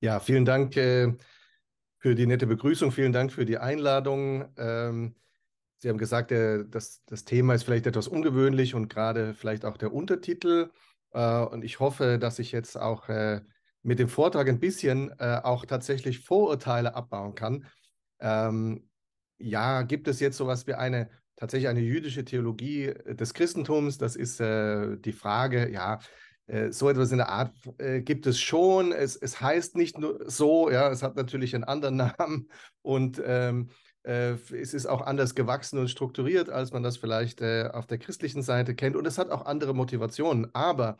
Ja, vielen Dank äh, für die nette Begrüßung. Vielen Dank für die Einladung. Ähm, Sie haben gesagt, äh, das, das Thema ist vielleicht etwas ungewöhnlich und gerade vielleicht auch der Untertitel. Äh, und ich hoffe, dass ich jetzt auch äh, mit dem Vortrag ein bisschen äh, auch tatsächlich Vorurteile abbauen kann. Ähm, ja, gibt es jetzt sowas wie eine tatsächlich eine jüdische Theologie äh, des Christentums? Das ist die Frage, ja, äh, so etwas in der Art äh, gibt es schon. Es, es heißt nicht nur so, ja, es hat natürlich einen anderen Namen und ähm, äh, es ist auch anders gewachsen und strukturiert, als man das vielleicht äh, auf der christlichen Seite kennt. Und es hat auch andere Motivationen. Aber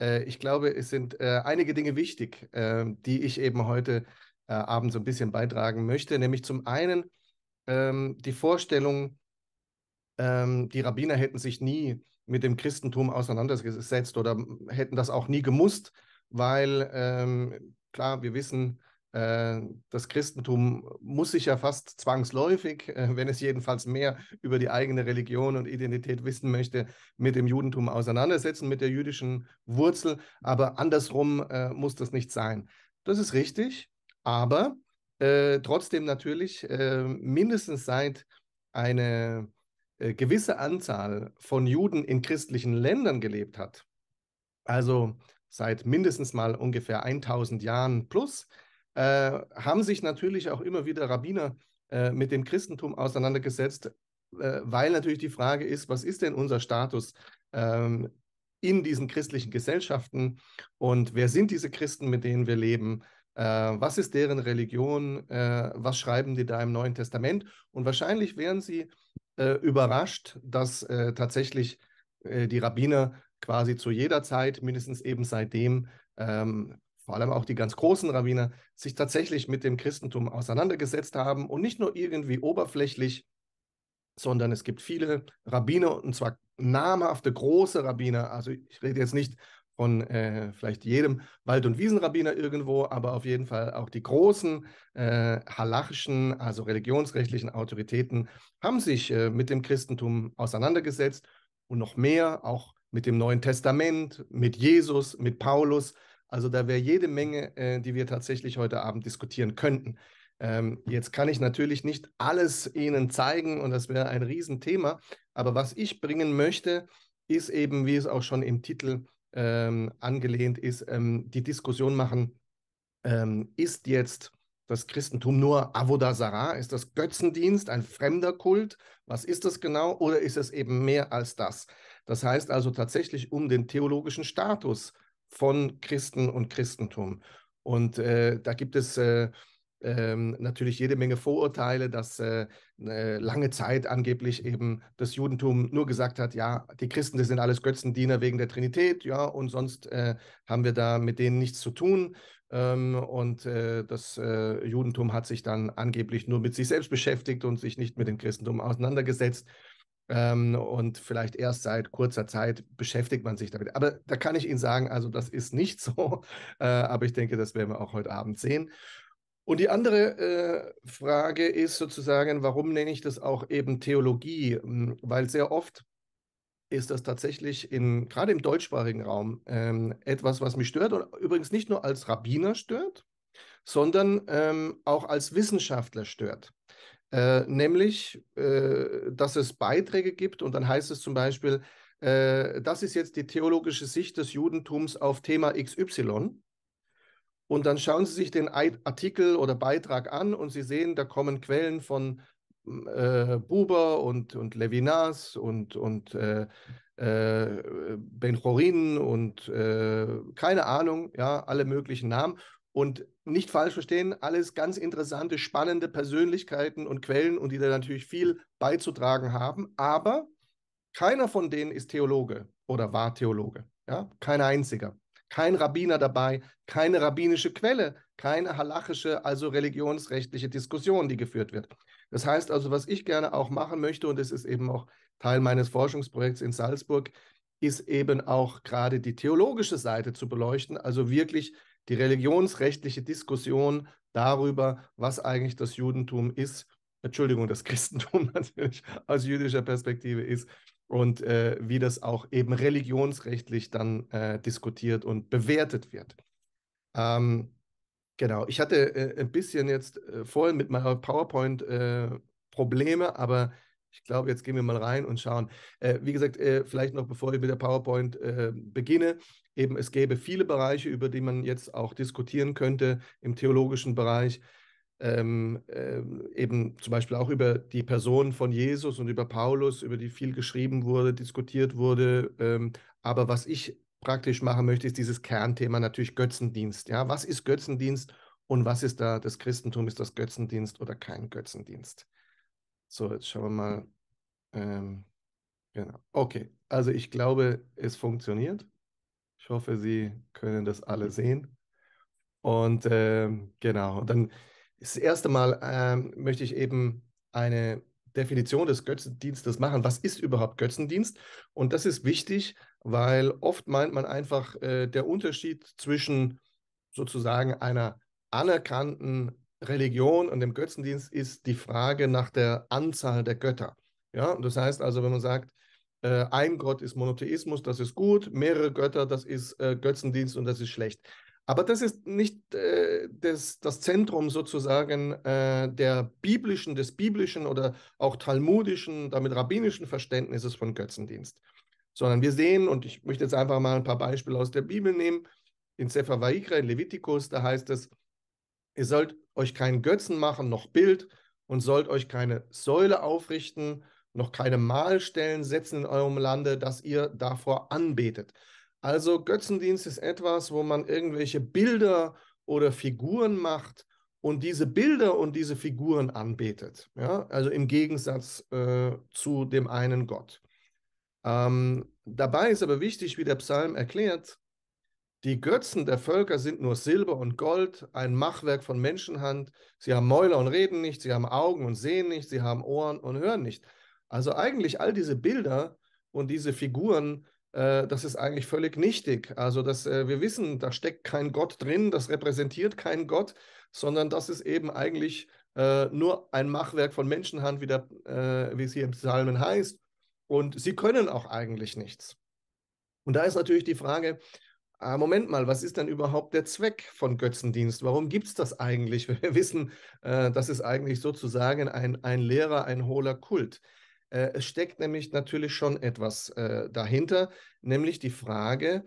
äh, ich glaube, es sind äh, einige Dinge wichtig, die ich eben heute Abend so ein bisschen beitragen möchte. Nämlich zum einen ähm, die Vorstellung, ähm, die Rabbiner hätten sich nie mit dem Christentum auseinandergesetzt oder hätten das auch nie gemusst, weil ähm, klar, wir wissen, äh, das Christentum muss sich ja fast zwangsläufig, äh, wenn es jedenfalls mehr über die eigene Religion und Identität wissen möchte, mit dem Judentum auseinandersetzen, mit der jüdischen Wurzel. Aber andersrum äh, muss das nicht sein. Das ist richtig, aber äh, trotzdem natürlich äh, mindestens seit eine äh, gewisse Anzahl von Juden in christlichen Ländern gelebt hat, also seit mindestens mal ungefähr 1000 Jahren plus, äh, haben sich natürlich auch immer wieder Rabbiner äh, mit dem Christentum auseinandergesetzt, äh, weil natürlich die Frage ist, was ist denn unser Status ähm, in diesen christlichen Gesellschaften und wer sind diese Christen, mit denen wir leben? Äh, was ist deren Religion, was schreiben die da im Neuen Testament. Und wahrscheinlich wären sie äh, überrascht, dass äh, tatsächlich äh, die Rabbiner quasi zu jeder Zeit, mindestens eben seitdem, ähm, vor allem auch die ganz großen Rabbiner, sich tatsächlich mit dem Christentum auseinandergesetzt haben und nicht nur irgendwie oberflächlich, sondern es gibt viele Rabbiner und zwar namhafte große Rabbiner. Also ich rede jetzt nicht von äh, vielleicht jedem Wald- und Wiesenrabbiner irgendwo, aber auf jeden Fall auch die großen äh, halachischen, also religionsrechtlichen Autoritäten haben sich äh, mit dem Christentum auseinandergesetzt und noch mehr auch mit dem Neuen Testament, mit Jesus, mit Paulus. Also da wäre jede Menge, äh, die wir tatsächlich heute Abend diskutieren könnten. Ähm, jetzt kann ich natürlich nicht alles Ihnen zeigen und das wäre ein Riesenthema, aber was ich bringen möchte, ist eben, wie es auch schon im Titel ähm, angelehnt ist, ähm, die Diskussion machen, ähm, ist jetzt das Christentum nur Avodasara? Ist das Götzendienst, ein fremder Kult? Was ist das genau? Oder ist es eben mehr als das? Das heißt also tatsächlich um den theologischen Status von Christen und Christentum. Und äh, da gibt es äh, ähm, natürlich jede Menge Vorurteile, dass äh, ne, lange Zeit angeblich eben das Judentum nur gesagt hat, ja, die Christen, das sind alles Götzendiener wegen der Trinität, ja, und sonst äh, haben wir da mit denen nichts zu tun. Ähm, und äh, das äh, Judentum hat sich dann angeblich nur mit sich selbst beschäftigt und sich nicht mit dem Christentum auseinandergesetzt. Ähm, und vielleicht erst seit kurzer Zeit beschäftigt man sich damit. Aber da kann ich Ihnen sagen, also das ist nicht so. Äh, aber ich denke, das werden wir auch heute Abend sehen. Und die andere äh, Frage ist sozusagen, warum nenne ich das auch eben Theologie? Hm, weil sehr oft ist das tatsächlich in, gerade im deutschsprachigen Raum ähm, etwas, was mich stört und übrigens nicht nur als Rabbiner stört, sondern ähm, auch als Wissenschaftler stört. Äh, nämlich, äh, dass es Beiträge gibt und dann heißt es zum Beispiel, äh, das ist jetzt die theologische Sicht des Judentums auf Thema XY. Und dann schauen Sie sich den Artikel oder Beitrag an und Sie sehen, da kommen Quellen von hm, äh, Buber und, und Levinas und, und äh, äh, Ben Chorin und äh, keine Ahnung, ja, alle möglichen Namen. Und nicht falsch verstehen, alles ganz interessante, spannende Persönlichkeiten und Quellen und die da natürlich viel beizutragen haben. Aber keiner von denen ist Theologe oder war Theologe. Ja? Kein einziger kein Rabbiner dabei, keine rabbinische Quelle, keine halachische, also religionsrechtliche Diskussion, die geführt wird. Das heißt also, was ich gerne auch machen möchte, und es ist eben auch Teil meines Forschungsprojekts in Salzburg, ist eben auch gerade die theologische Seite zu beleuchten, also wirklich die religionsrechtliche Diskussion darüber, was eigentlich das Judentum ist, Entschuldigung, das Christentum natürlich aus jüdischer Perspektive ist und äh, wie das auch eben religionsrechtlich dann äh, diskutiert und bewertet wird. Ähm, genau, ich hatte äh, ein bisschen jetzt äh, vorhin mit meiner PowerPoint äh, Probleme, aber ich glaube, jetzt gehen wir mal rein und schauen. Äh, wie gesagt, vielleicht noch bevor ich mit der PowerPoint beginne, eben es gäbe viele Bereiche, über die man jetzt auch diskutieren könnte im theologischen Bereich ähm, ähm, eben zum Beispiel auch über die Person von Jesus und über Paulus, über die viel geschrieben wurde, diskutiert wurde. Ähm, aber was ich praktisch machen möchte, ist dieses Kernthema natürlich Götzendienst. Ja, was ist Götzendienst und was ist da das Christentum? Ist das Götzendienst oder kein Götzendienst? So, jetzt schauen wir mal. Ähm, genau. Okay, also ich glaube, es funktioniert. Ich hoffe, Sie können das alle sehen. Und ähm, genau, und dann das erste Mal ähm, möchte ich eben eine Definition des Götzendienstes machen. Was ist überhaupt Götzendienst? Und das ist wichtig, weil oft meint man einfach, äh, der Unterschied zwischen sozusagen einer anerkannten Religion und dem Götzendienst ist die Frage nach der Anzahl der Götter. Ja, und das heißt also, wenn man sagt, äh, ein Gott ist Monotheismus, das ist gut, mehrere Götter, das ist äh, Götzendienst und das ist schlecht. Aber das ist nicht äh, das, das, Zentrum sozusagen äh, der biblischen, des biblischen oder auch talmudischen, damit rabbinischen Verständnisses von Götzendienst. Sondern wir sehen, und ich möchte jetzt einfach mal ein paar Beispiele aus der Bibel nehmen, in Sefer Vaikra, in Levitikus, da heißt es, ihr sollt euch keinen Götzen machen, noch Bild, und sollt euch keine Säule aufrichten, noch keine Mahlstellen setzen in eurem Lande, dass ihr davor anbetet. Also Götzendienst ist etwas, wo man irgendwelche Bilder oder Figuren macht und diese Bilder und diese Figuren anbetet. Ja? Also im Gegensatz äh, zu dem einen Gott. Ähm, dabei ist aber wichtig, wie der Psalm erklärt, die Götzen der Völker sind nur Silber und Gold, ein Machwerk von Menschenhand. Sie haben Mäuler und reden nicht, sie haben Augen und sehen nicht, sie haben Ohren und hören nicht. Also eigentlich all diese Bilder und diese Figuren äh, das ist eigentlich völlig nichtig. Also das, äh, wir wissen, da steckt kein Gott drin, das repräsentiert keinen Gott, sondern das ist eben eigentlich äh, nur ein Machwerk von Menschenhand, wie, der, wie es hier im Psalmen heißt. Und sie können auch eigentlich nichts. Und da ist natürlich die Frage, ah, Moment mal, was ist denn überhaupt der Zweck von Götzendienst? Warum gibt es das eigentlich? Wir wissen, äh, das ist eigentlich sozusagen ein, ein leerer, ein hohler Kult. Äh, es steckt nämlich natürlich schon etwas äh, dahinter, nämlich die Frage,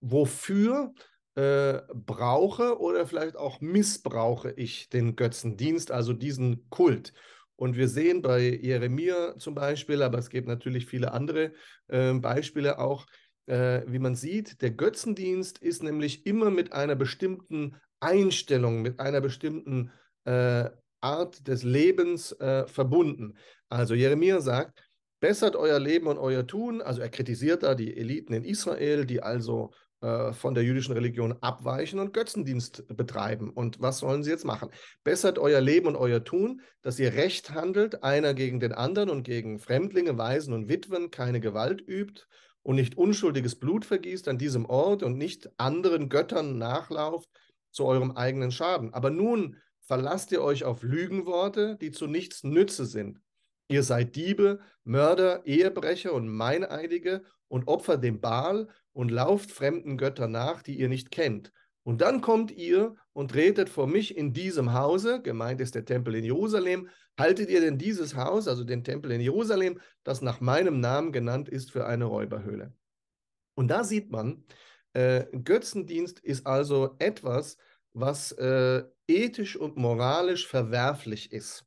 wofür äh, brauche oder vielleicht auch missbrauche ich den Götzendienst, also diesen Kult. Und wir sehen bei Jeremia zum Beispiel, aber es gibt natürlich viele andere ähm, Beispiele auch, äh, wie man sieht, der Götzendienst ist nämlich immer mit einer bestimmten Einstellung, mit einer bestimmten äh, Art des Lebens äh, verbunden. Also Jeremia sagt, bessert euer Leben und euer Tun. Also er kritisiert da die Eliten in Israel, die also äh, von der jüdischen Religion abweichen und Götzendienst betreiben. Und was sollen sie jetzt machen? Bessert euer Leben und euer Tun, dass ihr recht handelt, einer gegen den anderen und gegen Fremdlinge, Waisen und Witwen, keine Gewalt übt und nicht unschuldiges Blut vergießt an diesem Ort und nicht anderen Göttern nachlauft zu eurem eigenen Schaden. Aber nun verlasst ihr euch auf Lügenworte, die zu nichts Nütze sind. Ihr seid Diebe, Mörder, Ehebrecher und Meineidige und opfert dem Baal und lauft fremden Göttern nach, die ihr nicht kennt. Und dann kommt ihr und tretet vor mich in diesem Hause, gemeint ist der Tempel in Jerusalem, haltet ihr denn dieses Haus, also den Tempel in Jerusalem, das nach meinem Namen genannt ist, für eine Räuberhöhle. Und da sieht man, äh, Götzendienst ist also etwas, was äh, ethisch und moralisch verwerflich ist.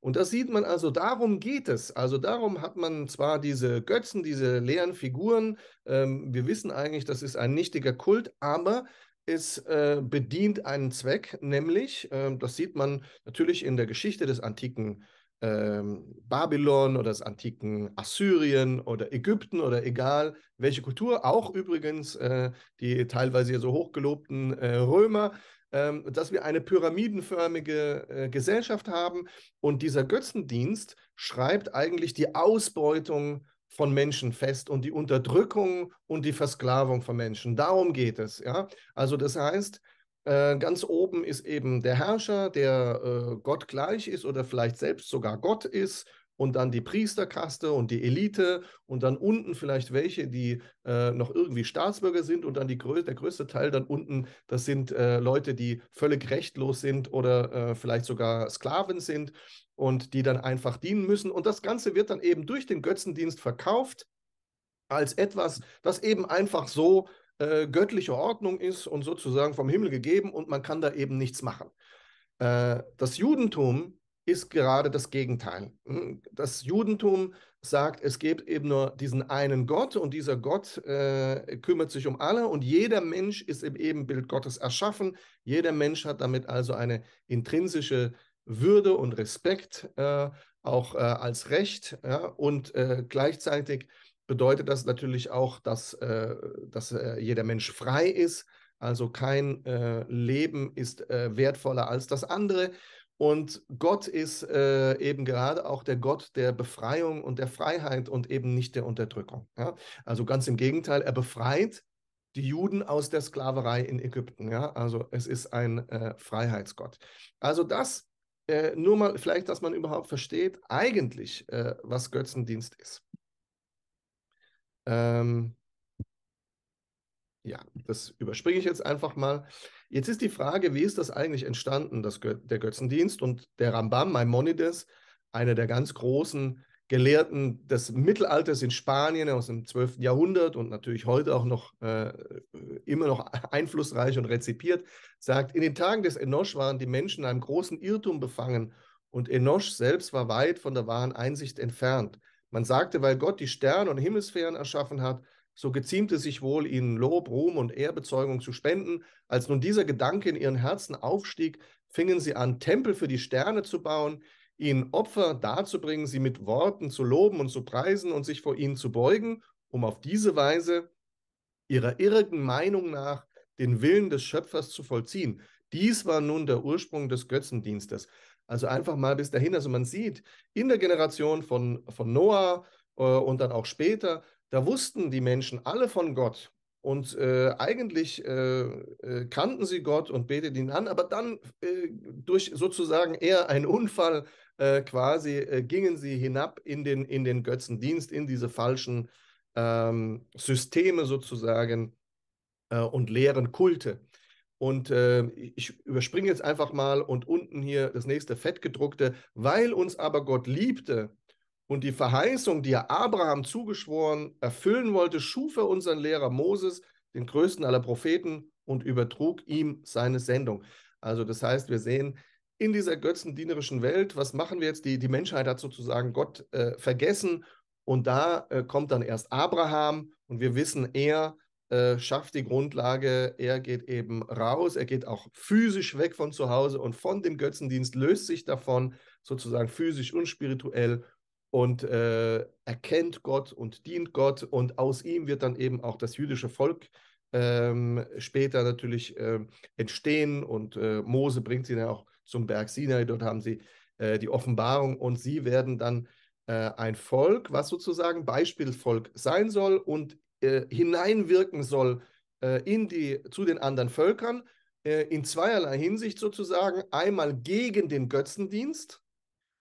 Und das sieht man also, darum geht es. Also darum hat man zwar diese Götzen, diese leeren Figuren, ähm, wir wissen eigentlich, das ist ein nichtiger Kult, aber es äh, bedient einen Zweck, nämlich, äh, das sieht man natürlich in der Geschichte des antiken äh, Babylon oder des antiken Assyrien oder Ägypten oder egal welche Kultur, auch übrigens äh, die teilweise so hochgelobten äh, Römer, ähm, dass wir eine pyramidenförmige äh, Gesellschaft haben und dieser Götzendienst schreibt eigentlich die Ausbeutung von Menschen fest und die Unterdrückung und die Versklavung von Menschen. Darum geht es. Ja? Also das heißt, äh, ganz oben ist eben der Herrscher, der äh, Gott gleich ist oder vielleicht selbst sogar Gott ist und dann die Priesterkaste und die Elite und dann unten vielleicht welche, die äh, noch irgendwie Staatsbürger sind und dann grö der größte Teil dann unten, das sind äh, Leute, die völlig rechtlos sind oder äh, vielleicht sogar Sklaven sind und die dann einfach dienen müssen. Und das Ganze wird dann eben durch den Götzendienst verkauft als etwas, das eben einfach so äh, göttliche Ordnung ist und sozusagen vom Himmel gegeben und man kann da eben nichts machen. Äh, das Judentum ist gerade das Gegenteil. Hm, das Judentum sagt, es gibt eben nur diesen einen Gott und dieser Gott äh, kümmert sich um alle und jeder Mensch ist im Ebenbild Gottes erschaffen. Jeder Mensch hat damit also eine intrinsische Würde und Respekt, äh, auch äh, als Recht. Ja? Und äh, gleichzeitig bedeutet das natürlich auch, dass, äh, dass äh, jeder Mensch frei ist. Also kein Leben ist wertvoller als das andere. Und Gott ist äh, eben gerade auch der Gott der Befreiung und der Freiheit und eben nicht der Unterdrückung. Ja? Also ganz im Gegenteil, er befreit die Juden aus der Sklaverei in Ägypten. Ja? Also es ist ein äh, Freiheitsgott. Also das äh, nur mal vielleicht, dass man überhaupt versteht, eigentlich, äh, was Götzendienst ist. Ähm, ja, das überspringe ich jetzt einfach mal. Jetzt ist die Frage, wie ist das eigentlich entstanden, das Gö der Götzendienst? Und der Rambam Maimonides, einer der ganz großen Gelehrten des Mittelalters in Spanien aus dem 12. Jahrhundert und natürlich heute auch noch äh, immer noch einflussreich und rezipiert, sagt, in den Tagen des Enosch waren die Menschen in einem großen Irrtum befangen und Enosch selbst war weit von der wahren Einsicht entfernt. Man sagte, weil Gott die Sterne und Himmelssphären erschaffen hat, so geziemt es sich wohl, ihnen Lob, Ruhm und Ehrbezeugung zu spenden. Als nun dieser Gedanke in ihren Herzen aufstieg, fingen sie an, Tempel für die Sterne zu bauen, ihnen Opfer darzubringen, sie mit Worten zu loben und zu preisen und sich vor ihnen zu beugen, um auf diese Weise ihrer irrigen Meinung nach den Willen des Schöpfers zu vollziehen. Dies war nun der Ursprung des Götzendienstes. Also einfach mal bis dahin. Also man sieht in der Generation von, von Noah äh, und dann auch später, da wussten die Menschen alle von Gott und äh, eigentlich äh, äh, kannten sie Gott und beteten ihn an, aber dann äh, durch sozusagen eher einen Unfall äh, quasi äh, gingen sie hinab in den, in den Götzendienst, in diese falschen ähm, Systeme sozusagen und leeren Kulte. Und ich überspringe jetzt einfach mal und unten hier das nächste Fettgedruckte, weil uns aber Gott liebte, und die Verheißung, die er Abraham zugeschworen erfüllen wollte, schuf er unseren Lehrer Moses, den größten aller Propheten, und übertrug ihm seine Sendung. Also das heißt, wir sehen in dieser götzendienerischen Welt, was machen wir jetzt? Die, die Menschheit hat sozusagen Gott äh, vergessen und da äh, kommt dann erst Abraham und wir wissen, er äh, schafft die Grundlage, er geht eben raus, er geht auch physisch weg von zu Hause und von dem Götzendienst löst sich davon sozusagen physisch und spirituell und äh, erkennt Gott und dient Gott und aus ihm wird dann eben auch das jüdische Volk ähm, später natürlich äh, entstehen und äh, Mose bringt sie dann auch zum Berg Sinai, dort haben sie äh, die Offenbarung und sie werden dann äh, ein Volk, was sozusagen Beispielvolk sein soll und äh, hineinwirken soll in die, zu den anderen Völkern in zweierlei Hinsicht sozusagen, einmal gegen den Götzendienst,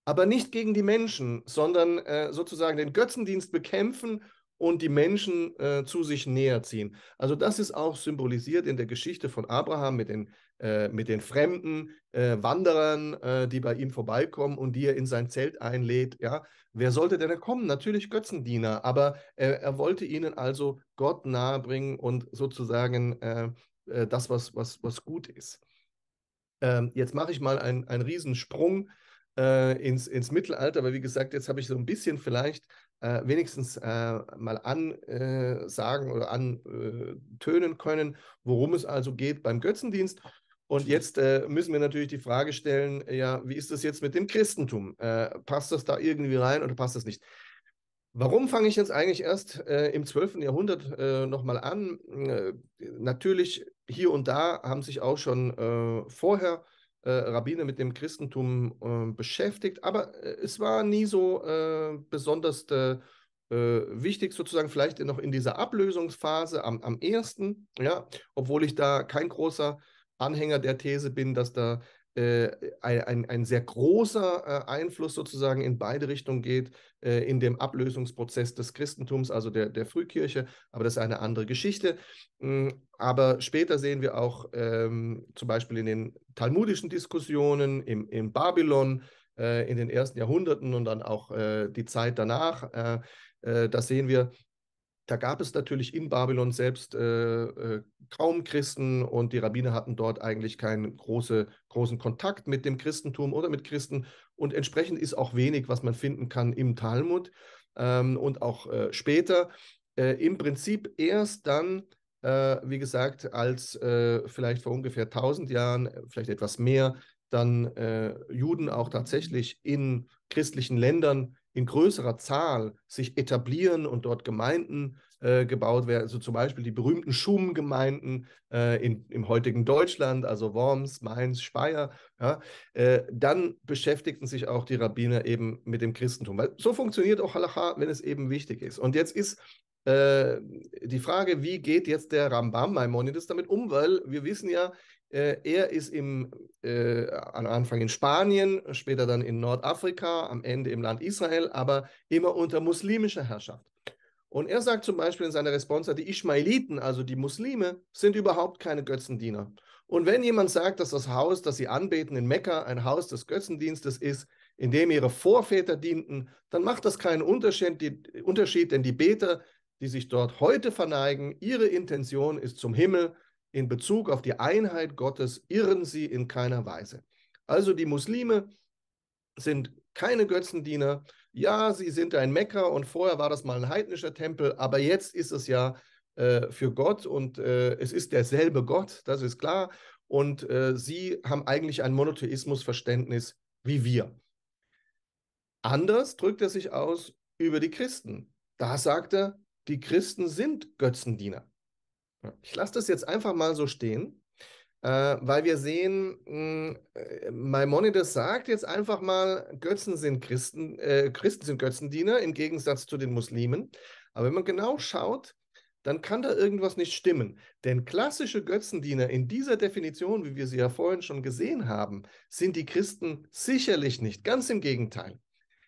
aber nicht gegen die Menschen, sondern äh, sozusagen den Götzendienst bekämpfen und die Menschen äh, zu sich näher ziehen. Also das ist auch symbolisiert in der Geschichte von Abraham mit den, äh, mit den fremden äh, Wanderern, äh, die bei ihm vorbeikommen und die er in sein Zelt einlädt. Ja? Wer sollte denn da kommen? Natürlich Götzendiener, aber äh, er wollte ihnen also Gott nahebringen und sozusagen das, was, was, was gut ist. Ähm, jetzt mache ich mal einen Riesensprung äh, ins, ins Mittelalter, aber wie gesagt, jetzt habe ich so ein bisschen vielleicht äh, wenigstens äh, mal ansagen äh, oder antönen äh, können, worum es also geht beim Götzendienst. Und jetzt äh, müssen wir natürlich die Frage stellen, ja, wie ist das jetzt mit dem Christentum? passt das da irgendwie rein oder passt das nicht? Warum fange ich jetzt eigentlich erst äh, im 12. Jahrhundert äh, nochmal an? Äh, natürlich, hier und da haben sich auch schon äh, vorher äh, Rabbiner mit dem Christentum äh, beschäftigt, aber äh, es war nie so äh, besonders äh, wichtig, sozusagen vielleicht noch in dieser Ablösungsphase am, am ersten, ja, obwohl ich da kein großer Anhänger der These bin, dass da äh, ein, ein sehr großer äh, Einfluss sozusagen in beide Richtungen geht äh, in dem Ablösungsprozess des Christentums, also der, der Frühkirche, aber das ist eine andere Geschichte. Hm, aber später sehen wir auch ähm, zum Beispiel in den talmudischen Diskussionen im, in Babylon in den ersten Jahrhunderten und dann auch die Zeit danach, äh, das sehen wir, da gab es natürlich in Babylon selbst äh, äh, kaum Christen und die Rabbiner hatten dort eigentlich keinen große, großen Kontakt mit dem Christentum oder mit Christen. Und entsprechend ist auch wenig, was man finden kann im Talmud ähm, und auch äh, später. Äh, Im Prinzip erst dann, äh, wie gesagt, als vielleicht vor ungefähr 1000 Jahren, vielleicht etwas mehr, dann Juden auch tatsächlich in christlichen Ländern in größerer Zahl sich etablieren und dort Gemeinden äh, gebaut werden, also zum Beispiel die berühmten Schum-Gemeinden äh, in, im heutigen Deutschland, also Worms, Mainz, Speyer, ja, äh, dann beschäftigten sich auch die Rabbiner eben mit dem Christentum. Weil so funktioniert auch Halacha, wenn es eben wichtig ist. Und jetzt ist äh, die Frage, wie geht jetzt der Rambam Maimonides damit um? Weil wir wissen ja, äh, er ist im, äh, am Anfang in Spanien, später dann in Nordafrika, am Ende im Land Israel, aber immer unter muslimischer Herrschaft. Und er sagt zum Beispiel in seiner Responsa, die Ismailiten, also die Muslime, sind überhaupt keine Götzendiener. Und wenn jemand sagt, dass das Haus, das sie anbeten in Mekka, ein Haus des Götzendienstes ist, in dem ihre Vorväter dienten, dann macht das keinen Unterschied, die, Unterschied denn die Beter, die sich dort heute verneigen, ihre Intention ist zum Himmel in Bezug auf die Einheit Gottes irren sie in keiner Weise. Also die Muslime sind keine Götzendiener. Ja, sie sind ein Mekka und vorher war das mal ein heidnischer Tempel, aber jetzt ist es ja äh, für Gott und äh, es ist derselbe Gott, das ist klar. Und äh, sie haben eigentlich ein Monotheismusverständnis wie wir. Anders drückt er sich aus über die Christen. Da sagt er, die Christen sind Götzendiener. Ich lasse das jetzt einfach mal so stehen, äh, weil wir sehen, mh, mm, äh, Maimonides sagt jetzt einfach mal, Götzen sind Christen, äh, Christen sind Götzendiener im Gegensatz zu den Muslimen. Aber wenn man genau schaut, dann kann da irgendwas nicht stimmen. Denn klassische Götzendiener in dieser Definition, wie wir sie ja vorhin schon gesehen haben, sind die Christen sicherlich nicht. Ganz im Gegenteil.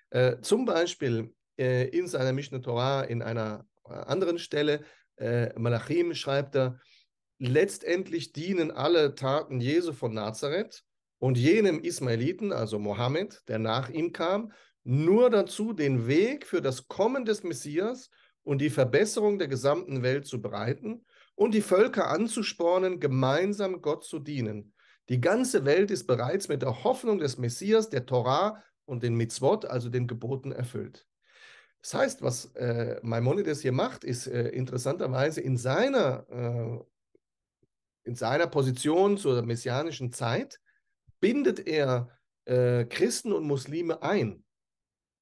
Äh, zum Beispiel äh, in seiner Mishnah Torah in einer äh, anderen Stelle äh, Malachim schreibt er, letztendlich dienen alle Taten Jesu von Nazareth und jenem Ismaeliten, also Mohammed, der nach ihm kam, nur dazu, den Weg für das Kommen des Messias und die Verbesserung der gesamten Welt zu bereiten und die Völker anzuspornen, gemeinsam Gott zu dienen. Die ganze Welt ist bereits mit der Hoffnung des Messias, der Torah und den Mitzvot, also den Geboten, erfüllt. Das heißt, was äh, Maimonides hier macht, ist äh, interessanterweise in seiner, äh, in seiner Position zur messianischen Zeit, bindet er äh, Christen und Muslime ein.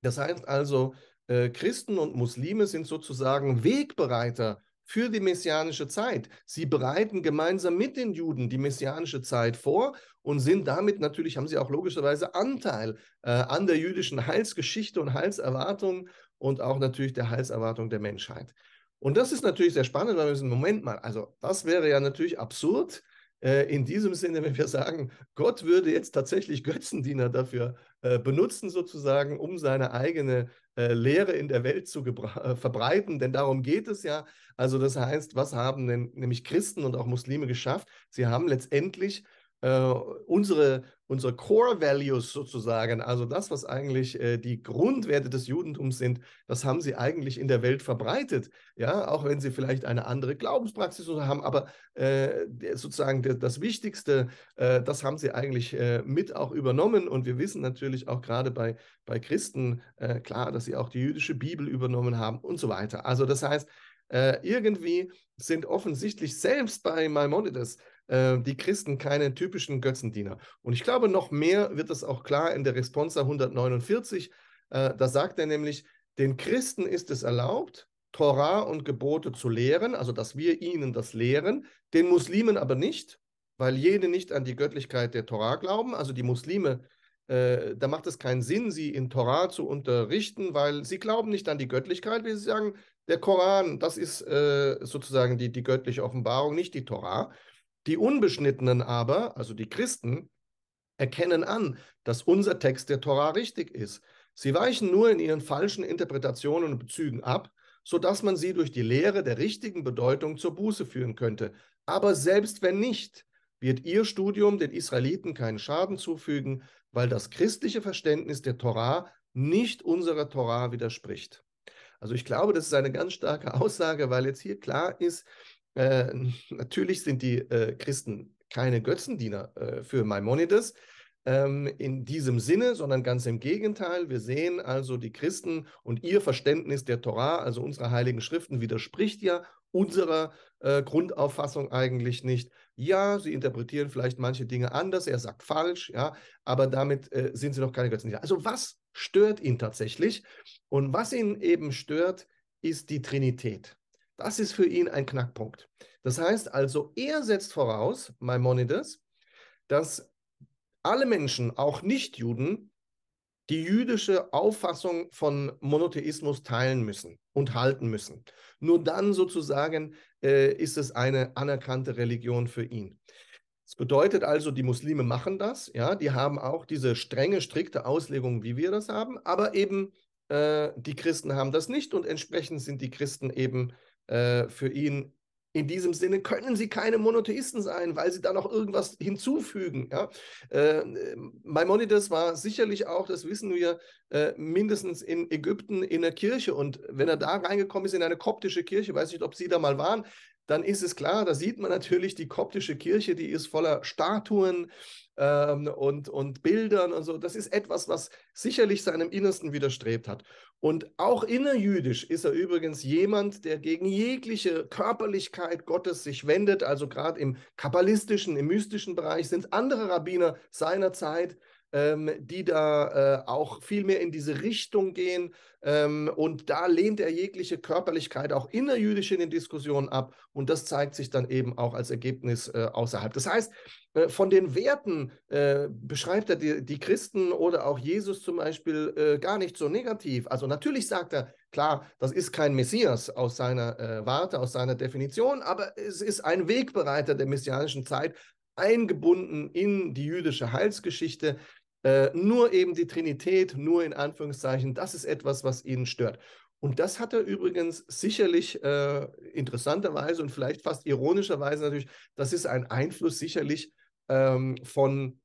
Das heißt also, äh, Christen und Muslime sind sozusagen Wegbereiter für die messianische Zeit. Sie bereiten gemeinsam mit den Juden die messianische Zeit vor und sind damit natürlich, haben sie auch logischerweise Anteil äh, an der jüdischen Heilsgeschichte und Heilserwartung und auch natürlich der Heilserwartung der Menschheit. Und das ist natürlich sehr spannend, weil wir müssen, Moment mal, also das wäre ja natürlich absurd, äh, in diesem Sinne, wenn wir sagen, Gott würde jetzt tatsächlich Götzendiener dafür äh, benutzen, sozusagen, um seine eigene äh, Lehre in der Welt zu äh, verbreiten, denn darum geht es ja. Also das heißt, was haben denn nämlich Christen und auch Muslime geschafft? Sie haben letztendlich äh, unsere unsere Core Values sozusagen, also das, was eigentlich äh, die Grundwerte des Judentums sind, das haben sie eigentlich in der Welt verbreitet. Ja, auch wenn sie vielleicht eine andere Glaubenspraxis haben, aber äh, sozusagen das Wichtigste, äh, das haben sie eigentlich äh, mit auch übernommen. Und wir wissen natürlich auch gerade bei, bei Christen, äh, klar, dass sie auch die jüdische Bibel übernommen haben und so weiter. Also das heißt, äh, irgendwie sind offensichtlich selbst bei Maimonides äh, die Christen keine typischen Götzendiener. Und ich glaube, noch mehr wird das auch klar in der Responsa 149. Äh, da sagt er nämlich, den Christen ist es erlaubt, Torah und Gebote zu lehren, also dass wir ihnen das lehren, den Muslimen aber nicht, weil jene nicht an die Göttlichkeit der Torah glauben. Also die Muslime, äh, da macht es keinen Sinn, sie in Torah zu unterrichten, weil sie glauben nicht an die Göttlichkeit. wie sie sagen, der Koran, das ist äh, sozusagen die, die göttliche Offenbarung, nicht die Torah. Die Unbeschnittenen aber, also die Christen, erkennen an, dass unser Text der Tora richtig ist. Sie weichen nur in ihren falschen Interpretationen und Bezügen ab, sodass man sie durch die Lehre der richtigen Bedeutung zur Buße führen könnte. Aber selbst wenn nicht, wird ihr Studium den Israeliten keinen Schaden zufügen, weil das christliche Verständnis der Tora nicht unserer Tora widerspricht. Also ich glaube, das ist eine ganz starke Aussage, weil jetzt hier klar ist, äh, natürlich sind die äh, Christen keine Götzendiener äh, für Maimonides ähm, in diesem Sinne, sondern ganz im Gegenteil. Wir sehen also die Christen und ihr Verständnis der Torah, also unserer heiligen Schriften, widerspricht ja unserer äh, Grundauffassung eigentlich nicht. Ja, sie interpretieren vielleicht manche Dinge anders, er sagt falsch, ja, aber damit äh, sind sie doch keine Götzendiener. Also was stört ihn tatsächlich? Und was ihn eben stört, ist die Trinität. Das ist für ihn ein Knackpunkt. Das heißt also, er setzt voraus, Maimonides, dass alle Menschen, auch Nichtjuden, die jüdische Auffassung von Monotheismus teilen müssen und halten müssen. Nur dann sozusagen äh, ist es eine anerkannte Religion für ihn. Das bedeutet also, die Muslime machen das, ja, die haben auch diese strenge, strikte Auslegung, wie wir das haben, aber eben äh, die Christen haben das nicht und entsprechend sind die Christen eben äh, für ihn. In diesem Sinne können sie keine Monotheisten sein, weil sie da noch irgendwas hinzufügen. Ja? Äh, Maimonides war sicherlich auch, das wissen wir, äh, mindestens in Ägypten in der Kirche. Und wenn er da reingekommen ist in eine koptische Kirche, weiß nicht, ob Sie da mal waren, dann ist es klar, da sieht man natürlich die koptische Kirche, die ist voller Statuen ähm, und, und Bildern und so. Das ist etwas, was sicherlich seinem Innersten widerstrebt hat. Und auch innerjüdisch ist er übrigens jemand, der gegen jegliche Körperlichkeit Gottes sich wendet. Also gerade im kabbalistischen, im mystischen Bereich sind andere Rabbiner seiner Zeit, ähm, die da äh, auch viel mehr in diese Richtung gehen. Ähm, und da lehnt er jegliche Körperlichkeit auch innerjüdisch in den Diskussionen ab. Und das zeigt sich dann eben auch als Ergebnis äh, außerhalb. Das heißt, äh, von den Werten äh, beschreibt er die, die, Christen oder auch Jesus zum Beispiel äh, gar nicht so negativ. Also natürlich sagt er, Klar, das ist kein Messias aus seiner äh, Warte, aus seiner Definition, aber es ist ein Wegbereiter der messianischen Zeit, eingebunden in die jüdische Heilsgeschichte. Äh, nur eben die Trinität, nur in Anführungszeichen, das ist etwas, was ihn stört. Und das hat er übrigens sicherlich äh, interessanterweise und vielleicht fast ironischerweise natürlich, das ist ein Einfluss sicherlich ähm, von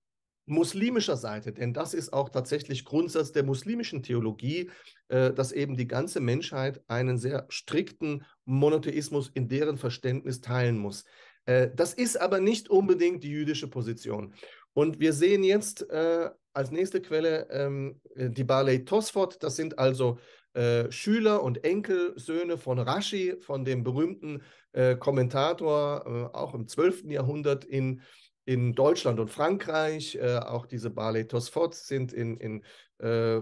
muslimischer Seite, denn das ist auch tatsächlich Grundsatz der muslimischen Theologie, äh, dass eben die ganze Menschheit einen sehr strikten Monotheismus in deren Verständnis teilen muss. Äh, das ist aber nicht unbedingt die jüdische Position. Und wir sehen jetzt äh, als nächste Quelle ähm, äh, die Balei Tosfot. Das sind also äh, Schüler und Enkelsöhne von Rashi, von dem berühmten äh, Kommentator, äh, auch im 12. Jahrhundert in, in Deutschland und Frankreich. auch diese Balei Tosfot sind in, in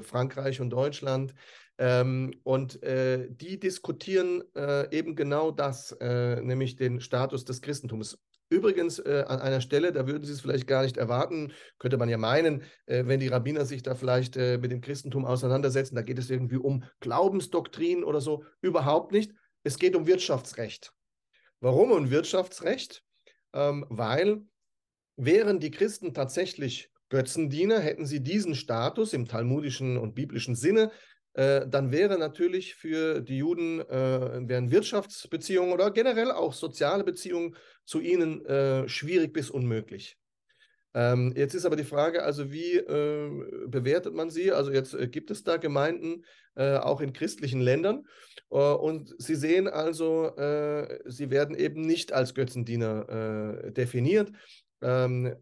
Frankreich und Deutschland. Ähm, und äh, die diskutieren äh, eben genau das, äh, nämlich den Status des Christentums. Übrigens äh, an einer Stelle, da würden Sie es vielleicht gar nicht erwarten, könnte man ja meinen, äh, wenn die Rabbiner sich da vielleicht äh, mit dem Christentum auseinandersetzen, da geht es irgendwie um Glaubensdoktrin oder so. Überhaupt nicht. Es geht um Wirtschaftsrecht. Warum um Wirtschaftsrecht? Ähm, weil wären die Christen tatsächlich Götzendiener, hätten sie diesen Status im talmudischen und biblischen Sinne, äh, dann wäre natürlich für die Juden äh, wären Wirtschaftsbeziehungen oder generell auch soziale Beziehungen zu ihnen äh, schwierig bis unmöglich. Ähm, jetzt ist aber die Frage, also wie äh, bewertet man sie? Also jetzt äh, gibt es da Gemeinden äh, auch in christlichen Ländern und Sie sehen also, sie werden eben nicht als Götzendiener definiert. Ähm,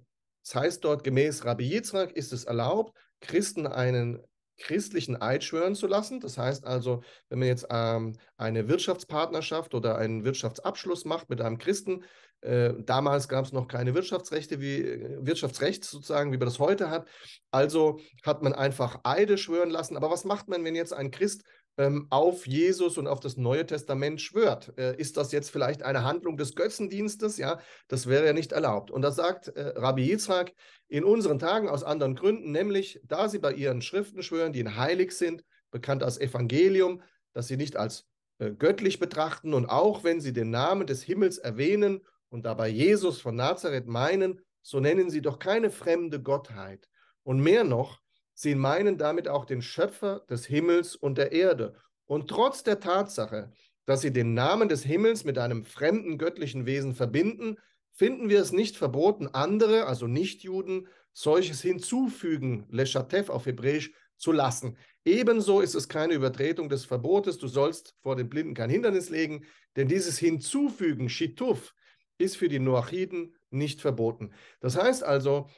das heißt dort gemäß Rabbi Yitzhak ist es erlaubt, Christen einen christlichen Eid schwören zu lassen. Das heißt also, wenn man jetzt ähm, eine Wirtschaftspartnerschaft oder einen Wirtschaftsabschluss macht mit einem Christen, äh, damals gab es noch keine Wirtschaftsrechte wie äh, Wirtschaftsrecht sozusagen, wie man das heute hat. Also hat man einfach Eide schwören lassen. Aber was macht man, wenn jetzt ein Christ ähm, auf Jesus und auf das Neue Testament schwört. Äh, ist das jetzt vielleicht eine Handlung des Götzendienstes? Ja, das wäre ja nicht erlaubt. Und da sagt äh, Rabbi Yitzhak in unseren Tagen aus anderen Gründen, nämlich da sie bei ihren Schriften schwören, die ihnen heilig sind, bekannt als Evangelium, dass sie nicht als äh, göttlich betrachten und auch wenn sie den Namen des Himmels erwähnen und dabei Jesus von Nazareth meinen, so nennen sie doch keine fremde Gottheit. Und mehr noch, Sie meinen damit auch den Schöpfer des Himmels und der Erde. Und trotz der Tatsache, dass sie den Namen des Himmels mit einem fremden göttlichen Wesen verbinden, finden wir es nicht verboten, andere, also Nichtjuden, solches hinzufügen, Leschatev auf Hebräisch, zu lassen. Ebenso ist es keine Übertretung des Verbotes, du sollst vor den Blinden kein Hindernis legen, denn dieses Hinzufügen, Shituf, ist für die Noachiden nicht verboten. Das heißt also,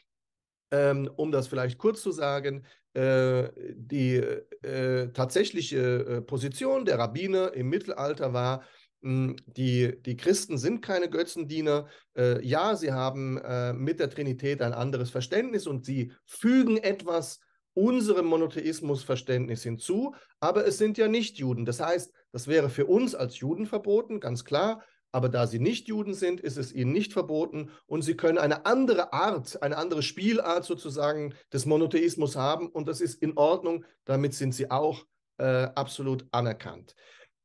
ähm, um das vielleicht kurz zu sagen, äh, die äh, tatsächliche äh, Position der Rabbiner im Mittelalter war, mh, hm, die, die Christen sind keine Götzendiener. Äh, ja, sie haben äh, mit der Trinität ein anderes Verständnis und sie fügen etwas unserem Monotheismusverständnis hinzu, aber es sind ja nicht Juden. Das heißt, das wäre für uns als Juden verboten, ganz klar aber da sie nicht Juden sind, ist es ihnen nicht verboten und sie können eine andere Art, eine andere Spielart sozusagen des Monotheismus haben und das ist in Ordnung, damit sind sie auch äh, absolut anerkannt.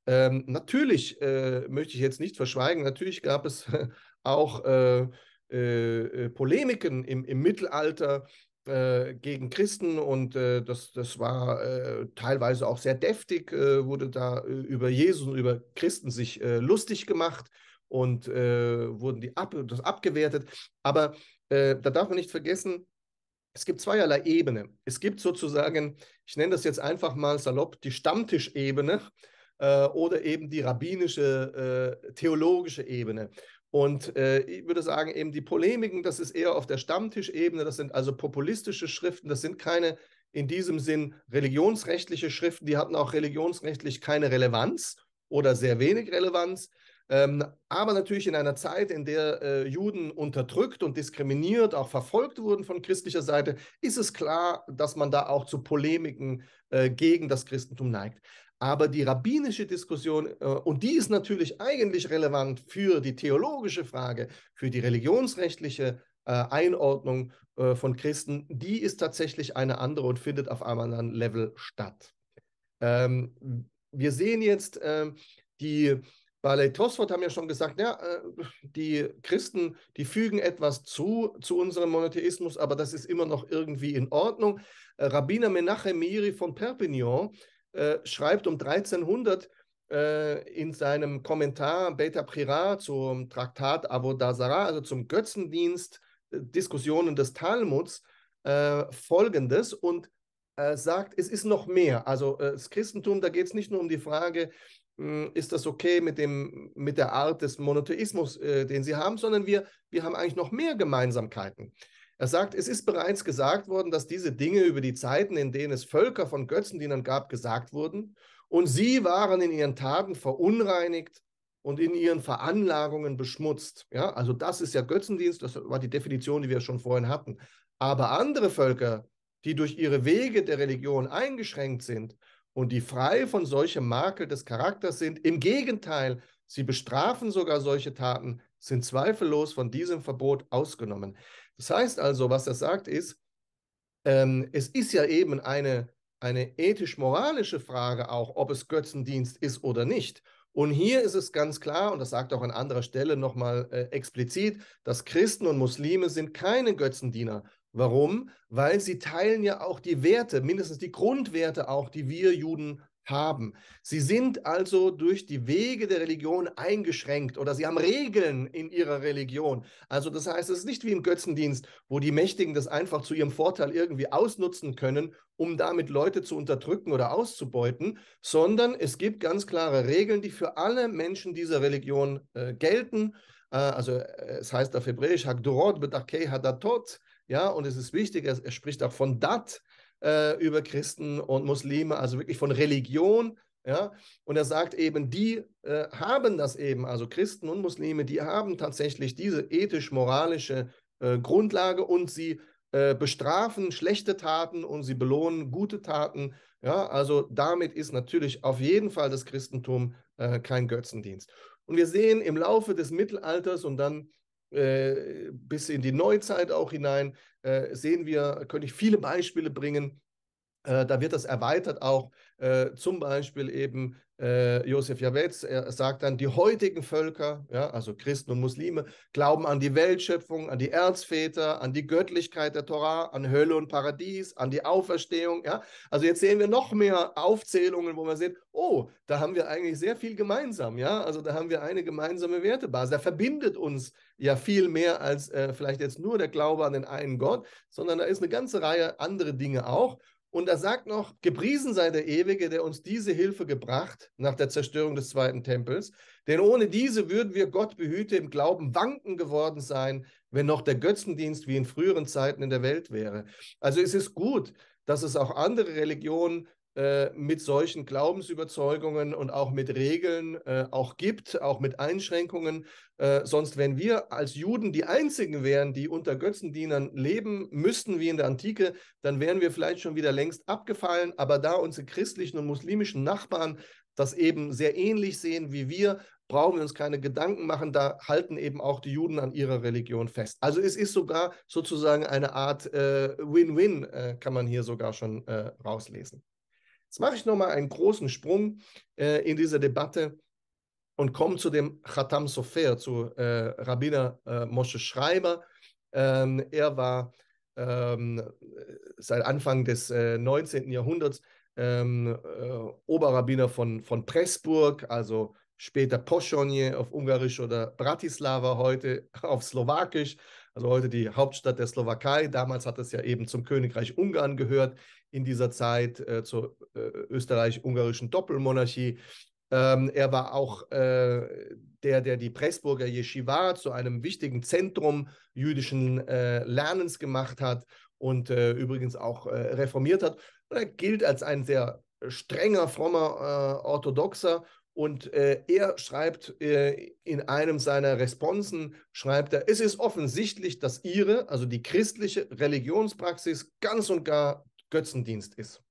Ähm, natürlich äh, möchte ich jetzt nicht verschweigen, natürlich gab es auch äh, äh, äh, Polemiken im, im Mittelalter äh, gegen Christen und äh, das, das war äh, teilweise auch sehr deftig, äh, wurde da äh, über Jesus und über Christen sich lustig gemacht und wurden die ab, das abgewertet. Aber da darf man nicht vergessen, es gibt zweierlei Ebene. Es gibt sozusagen, ich nenne das jetzt einfach mal salopp, die Stammtischebene oder eben die rabbinische, theologische Ebene. Und äh, ich würde sagen, eben die Polemiken, das ist eher auf der Stammtischebene, das sind also populistische Schriften, das sind keine in diesem Sinn religionsrechtliche Schriften, die hatten auch religionsrechtlich keine Relevanz oder sehr wenig Relevanz. Ähm, aber natürlich in einer Zeit, in der äh, Juden unterdrückt und diskriminiert, auch verfolgt wurden von christlicher Seite, ist es klar, dass man da auch zu Polemiken äh, gegen das Christentum neigt. Aber die rabbinische Diskussion, äh, und die ist natürlich eigentlich relevant für die theologische Frage, für die religionsrechtliche äh, Einordnung äh, von Christen, die ist tatsächlich eine andere und findet auf einem anderen Level statt. Ähm, wir sehen jetzt, ähm, die Balei Tosford haben ja schon gesagt, ja, die Christen, die fügen etwas zu, zu unserem Monotheismus, aber das ist immer noch irgendwie in Ordnung. Rabbiner Menachem Miri von Perpignan äh, schreibt um 1300 äh, in seinem Kommentar Beta Prira zum Traktat Avodazara, also zum Götzendienst, äh, Diskussionen des Talmuds, äh, folgendes und sagt, es ist noch mehr. Also das Christentum, da geht es nicht nur um die Frage, hm, ist das okay mit, dem, mit der Art des Monotheismus, äh, den sie haben, sondern wir, wir haben eigentlich noch mehr Gemeinsamkeiten. Er sagt, es ist bereits gesagt worden, dass diese Dinge über die Zeiten, in denen es Völker von Götzendienern gab, gesagt wurden, und sie waren in ihren Taten verunreinigt und in ihren Veranlagungen beschmutzt. Ja, also das ist ja Götzendienst, das war die Definition, die wir schon vorhin hatten. Aber andere Völker, die durch ihre Wege der Religion eingeschränkt sind und die frei von solchem Makel des Charakters sind, im Gegenteil, sie bestrafen sogar solche Taten, sind zweifellos von diesem Verbot ausgenommen. Das heißt also, was er sagt, ist, ähm, es ist ja eben eine, eine ethisch-moralische Frage auch, ob es Götzendienst ist oder nicht. Und hier ist es ganz klar, und das sagt auch an anderer Stelle nochmal äh, explizit, dass Christen und Muslime sind keine Götzendiener. Warum? Weil sie teilen ja auch die Werte, mindestens die Grundwerte auch, die wir Juden haben. Sie sind also durch die Wege der Religion eingeschränkt oder sie haben Regeln in ihrer Religion. Also das heißt, es ist nicht wie im Götzendienst, wo die Mächtigen das einfach zu ihrem Vorteil irgendwie ausnutzen können, um damit Leute zu unterdrücken oder auszubeuten, sondern es gibt ganz klare Regeln, die für alle Menschen dieser Religion äh, gelten. Äh, also äh, es heißt auf Hebräisch, Hagdorot, Bedakei, Hadatot. Ja, und es ist wichtig, er, er spricht auch von Dat, äh, über Christen und Muslime, also wirklich von Religion. Ja? Und er sagt eben, die äh, haben das eben, also Christen und Muslime, die haben tatsächlich diese ethisch-moralische äh, Grundlage und sie äh, bestrafen schlechte Taten und sie belohnen gute Taten. Ja? Also damit ist natürlich auf jeden Fall das Christentum äh, kein Götzendienst. Und wir sehen im Laufe des Mittelalters und dann äh, bis in die Neuzeit auch hinein, äh, sehen wir, könnte ich viele Beispiele bringen, äh, da wird das erweitert auch äh, zum Beispiel eben äh, Josef Javetz, er sagt dann, die heutigen Völker, ja, also Christen und Muslime, glauben an die Weltschöpfung, an die Erzväter, an die Göttlichkeit der Torah, an Hölle und Paradies, an die Auferstehung. Ja. Also jetzt sehen wir noch mehr Aufzählungen, wo man sieht, oh, da haben wir eigentlich sehr viel gemeinsam. Ja. Also da haben wir eine gemeinsame Wertebasis. Da verbindet uns ja viel mehr als äh, vielleicht jetzt nur der Glaube an den einen Gott, sondern da ist eine ganze Reihe andere Dinge auch. Und er sagt noch, gepriesen sei der Ewige, der uns diese Hilfe gebracht nach der Zerstörung des zweiten Tempels. Denn ohne diese würden wir Gott behüte im Glauben wanken geworden sein, wenn noch der Götzendienst wie in früheren Zeiten in der Welt wäre. Also es ist gut, dass es auch andere Religionen äh, mit solchen Glaubensüberzeugungen und auch mit Regeln äh, auch gibt, auch mit Einschränkungen. Äh, sonst, wenn wir als Juden die Einzigen wären, die unter Götzendienern leben müssten wie in der Antike, dann wären wir vielleicht schon wieder längst abgefallen. Aber da unsere christlichen und muslimischen Nachbarn das eben sehr ähnlich sehen wie wir, brauchen wir uns keine Gedanken machen. Da halten eben auch die Juden an ihrer Religion fest. Also es ist sogar sozusagen eine Art äh, Win-Win, äh, kann man hier sogar schon rauslesen. Jetzt mache ich nochmal einen großen Sprung äh, in dieser Debatte und komme zu dem Chatam Sofer, zu äh, Rabbiner äh, Moshe Schreiber. Ähm, er war ähm, seit Anfang des äh, 19. Jahrhunderts ähm, äh, Oberrabbiner von, von Pressburg, also später Poschonje auf Ungarisch oder Bratislava, heute auf Slowakisch, also heute die Hauptstadt der Slowakei. Damals hat es ja eben zum Königreich Ungarn gehört in dieser Zeit äh, zur äh, österreich-ungarischen Doppelmonarchie. Ähm, er war auch äh, der, der die Pressburger Yeshiva zu einem wichtigen Zentrum jüdischen äh, Lernens gemacht hat und äh, übrigens auch äh, reformiert hat. Und er gilt als ein sehr strenger, frommer Orthodoxer und äh, er schreibt äh, in einem seiner Responsen, schreibt er, es ist offensichtlich, dass ihre, also die christliche Religionspraxis ganz und gar Götzendienst ist.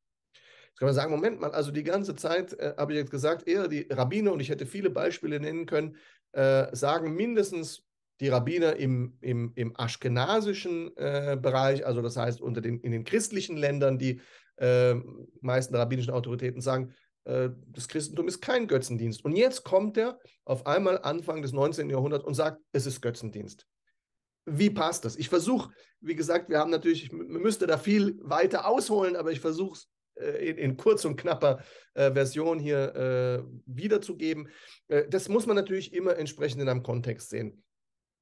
Jetzt kann man sagen, Moment mal, also die ganze Zeit äh, habe ich jetzt gesagt, eher die Rabbiner, und ich hätte viele Beispiele nennen können, äh, sagen mindestens die Rabbiner im, im, im aschkenasischen äh, Bereich, also das heißt unter den, in den christlichen Ländern, die äh, meisten rabbinischen Autoritäten sagen, äh, das Christentum ist kein Götzendienst. Und jetzt kommt er auf einmal Anfang des 19. Jahrhunderts und sagt, es ist Götzendienst wie passt das? Ich versuche, wie gesagt, wir haben natürlich, man müsste da viel weiter ausholen, aber ich versuche es äh, in, in, kurz und knapper äh, Version hier äh, wiederzugeben. Äh, das muss man natürlich immer entsprechend in einem Kontext sehen.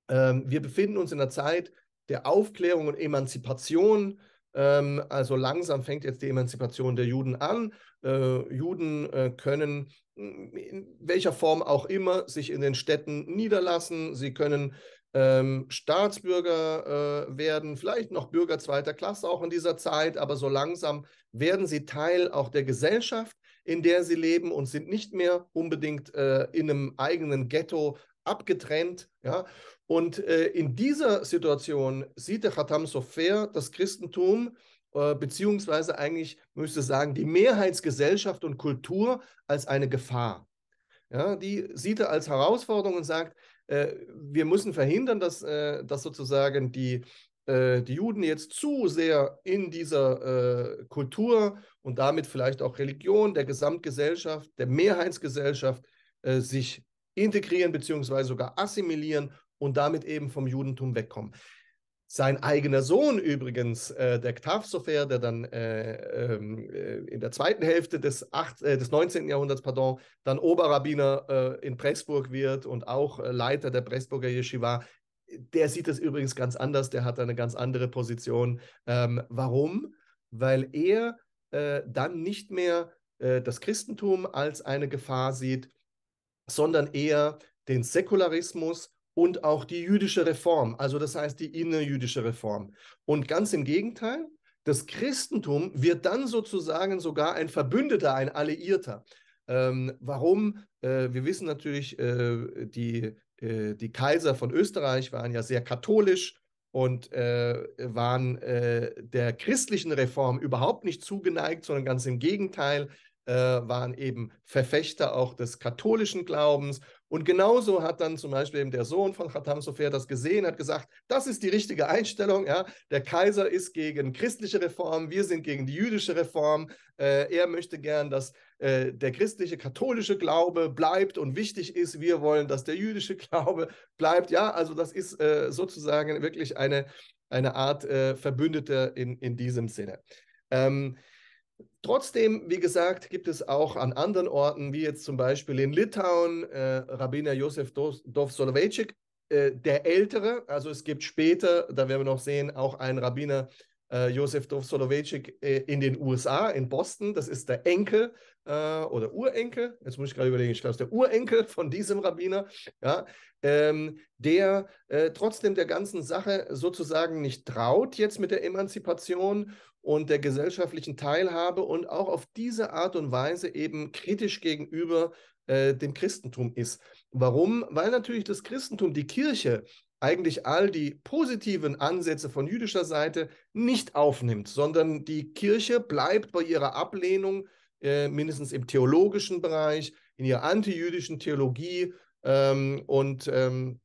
Ähm, wir befinden uns in einer Zeit der Aufklärung und Emanzipation. Ähm, also langsam fängt jetzt die Emanzipation der Juden an. Äh, Juden äh, können in welcher Form auch immer sich in den Städten niederlassen. Sie können ähm, Staatsbürger äh, werden, vielleicht noch Bürger zweiter Klasse auch in dieser Zeit, aber so langsam werden sie Teil auch der Gesellschaft, in der sie leben und sind nicht mehr unbedingt äh, in einem eigenen Ghetto abgetrennt. Ja? Und äh, in dieser Situation sieht der Khatam Sofer das Christentum äh, beziehungsweise eigentlich, müsste sagen, die Mehrheitsgesellschaft und Kultur als eine Gefahr. Ja, die sieht er als Herausforderung und sagt, äh, wir müssen verhindern, dass, äh, dass sozusagen die, äh, die Juden jetzt zu sehr in dieser äh, Kultur und damit vielleicht auch Religion der Gesamtgesellschaft, der Mehrheitsgesellschaft äh, sich integrieren bzw. sogar assimilieren und damit eben vom Judentum wegkommen. Sein eigener Sohn übrigens, äh, der Ktaf Sofer, der dann äh, ähm, äh, in der zweiten Hälfte des, acht, äh, des 19. Jahrhunderts pardon, dann Oberrabbiner äh, in Pressburg wird und auch äh, Leiter der Pressburger Yeshiva, der sieht das übrigens ganz anders, der hat eine ganz andere Position. Ähm, warum? Weil er dann nicht mehr das Christentum als eine Gefahr sieht, sondern eher den Säkularismus und auch die jüdische Reform, also das heißt die innerjüdische Reform. Und ganz im Gegenteil, das Christentum wird dann sozusagen sogar ein Verbündeter, ein Alliierter. Ähm, warum? Äh, wir wissen natürlich, äh, die, äh, die Kaiser von Österreich waren ja sehr katholisch und äh, waren äh, der christlichen Reform überhaupt nicht zugeneigt, sondern ganz im Gegenteil, äh, waren eben Verfechter auch des katholischen Glaubens und genauso hat dann zum Beispiel eben der Sohn von Khatam Sofer das gesehen, hat gesagt, das ist die richtige Einstellung. Ja? Der Kaiser ist gegen christliche Reform, wir sind gegen die jüdische Reform. Äh, er möchte gern, dass äh, der christliche, katholische Glaube bleibt und wichtig ist. Wir wollen, dass der jüdische Glaube bleibt. Ja, also das ist äh, sozusagen wirklich eine, eine Art äh, Verbündeter in, in diesem Sinne. Ähm, Trotzdem, wie gesagt, gibt es auch an anderen Orten, wie jetzt zum Beispiel in Litauen, äh, Rabbiner Josef Dov-Soloveitchik, äh, der Ältere. Also es gibt später, da werden wir noch sehen, auch einen Rabbiner äh, Josef Dov-Soloveitchik äh, in den USA, in Boston. Das ist der Enkel äh, oder Urenkel, jetzt muss ich gerade überlegen, ich glaube, es ist der Urenkel von diesem Rabbiner, ja, ähm, der äh, trotzdem der ganzen Sache sozusagen nicht traut jetzt mit der Emanzipation und der gesellschaftlichen Teilhabe und auch auf diese Art und Weise eben kritisch gegenüber äh, dem Christentum ist. Warum? Weil natürlich das Christentum, die Kirche, eigentlich all die positiven Ansätze von jüdischer Seite nicht aufnimmt, sondern die Kirche bleibt bei ihrer Ablehnung, äh, mindestens im theologischen Bereich, in ihrer antijüdischen Theologie ähm, und ähm,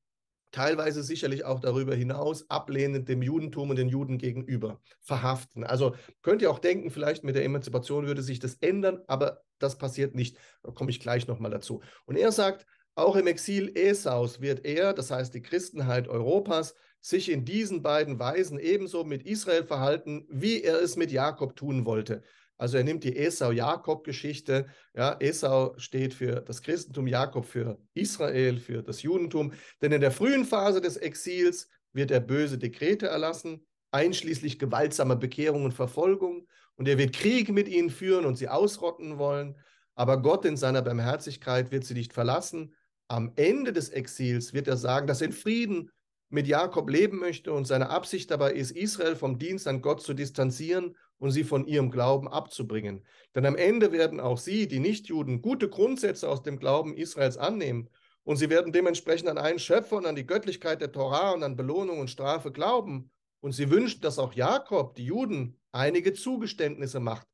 teilweise sicherlich auch darüber hinaus ablehnend dem Judentum und den Juden gegenüber verhaften. Also könnt ihr auch denken, vielleicht mit der Emanzipation würde sich das ändern, aber das passiert nicht. Da komme ich gleich nochmal dazu. Und er sagt, auch im Exil Esaus wird er, das heißt die Christenheit Europas, sich in diesen beiden Weisen ebenso mit Israel verhalten, wie er es mit Jakob tun wollte. Also er nimmt die Esau-Jakob-Geschichte. Ja, Esau steht für das Christentum, Jakob für Israel, für das Judentum. Denn in der frühen Phase des Exils wird er böse Dekrete erlassen, einschließlich gewaltsamer Bekehrung und Verfolgung. Und er wird Krieg mit ihnen führen und sie ausrotten wollen. Aber Gott in seiner Barmherzigkeit wird sie nicht verlassen. Am Ende des Exils wird er sagen, dass er in Frieden mit Jakob leben möchte und seine Absicht dabei ist, Israel vom Dienst an Gott zu distanzieren und sie von ihrem Glauben abzubringen. Denn am Ende werden auch sie, die Nichtjuden, gute Grundsätze aus dem Glauben Israels annehmen und sie werden dementsprechend an einen Schöpfer und an die Göttlichkeit der Torah und an Belohnung und Strafe glauben. Und sie wünschen, dass auch Jakob, die Juden, einige Zugeständnisse macht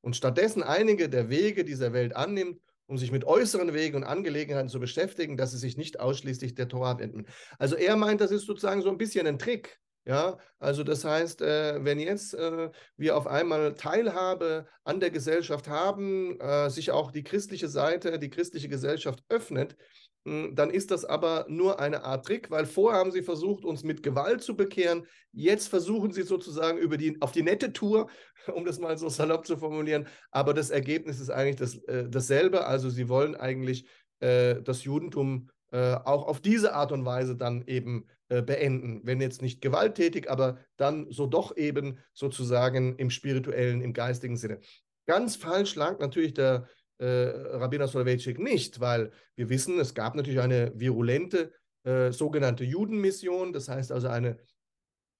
und stattdessen einige der Wege dieser Welt annimmt, um sich mit äußeren Wegen und Angelegenheiten zu beschäftigen, dass sie sich nicht ausschließlich der Torah wenden. Also er meint, das ist sozusagen so ein bisschen ein Trick. Ja, also das heißt, äh, wenn jetzt äh, wir auf einmal Teilhabe an der Gesellschaft haben, äh, sich auch die christliche Seite, die christliche Gesellschaft öffnet, hm, dann ist das aber nur eine Art Trick, weil vorher haben sie versucht, uns mit Gewalt zu bekehren. Jetzt versuchen sie sozusagen über die, auf die nette Tour, um das mal so salopp zu formulieren. Aber das Ergebnis ist eigentlich das, äh, dasselbe. Also sie wollen eigentlich äh, das Judentum äh, auch auf diese Art und Weise dann eben äh, beenden. Wenn jetzt nicht gewalttätig, aber dann so doch eben sozusagen im spirituellen, im geistigen Sinne. Ganz falsch lag natürlich der äh, Rabbiner Soloveitchik nicht, weil wir wissen, es gab natürlich eine virulente äh, sogenannte Judenmission, das heißt also eine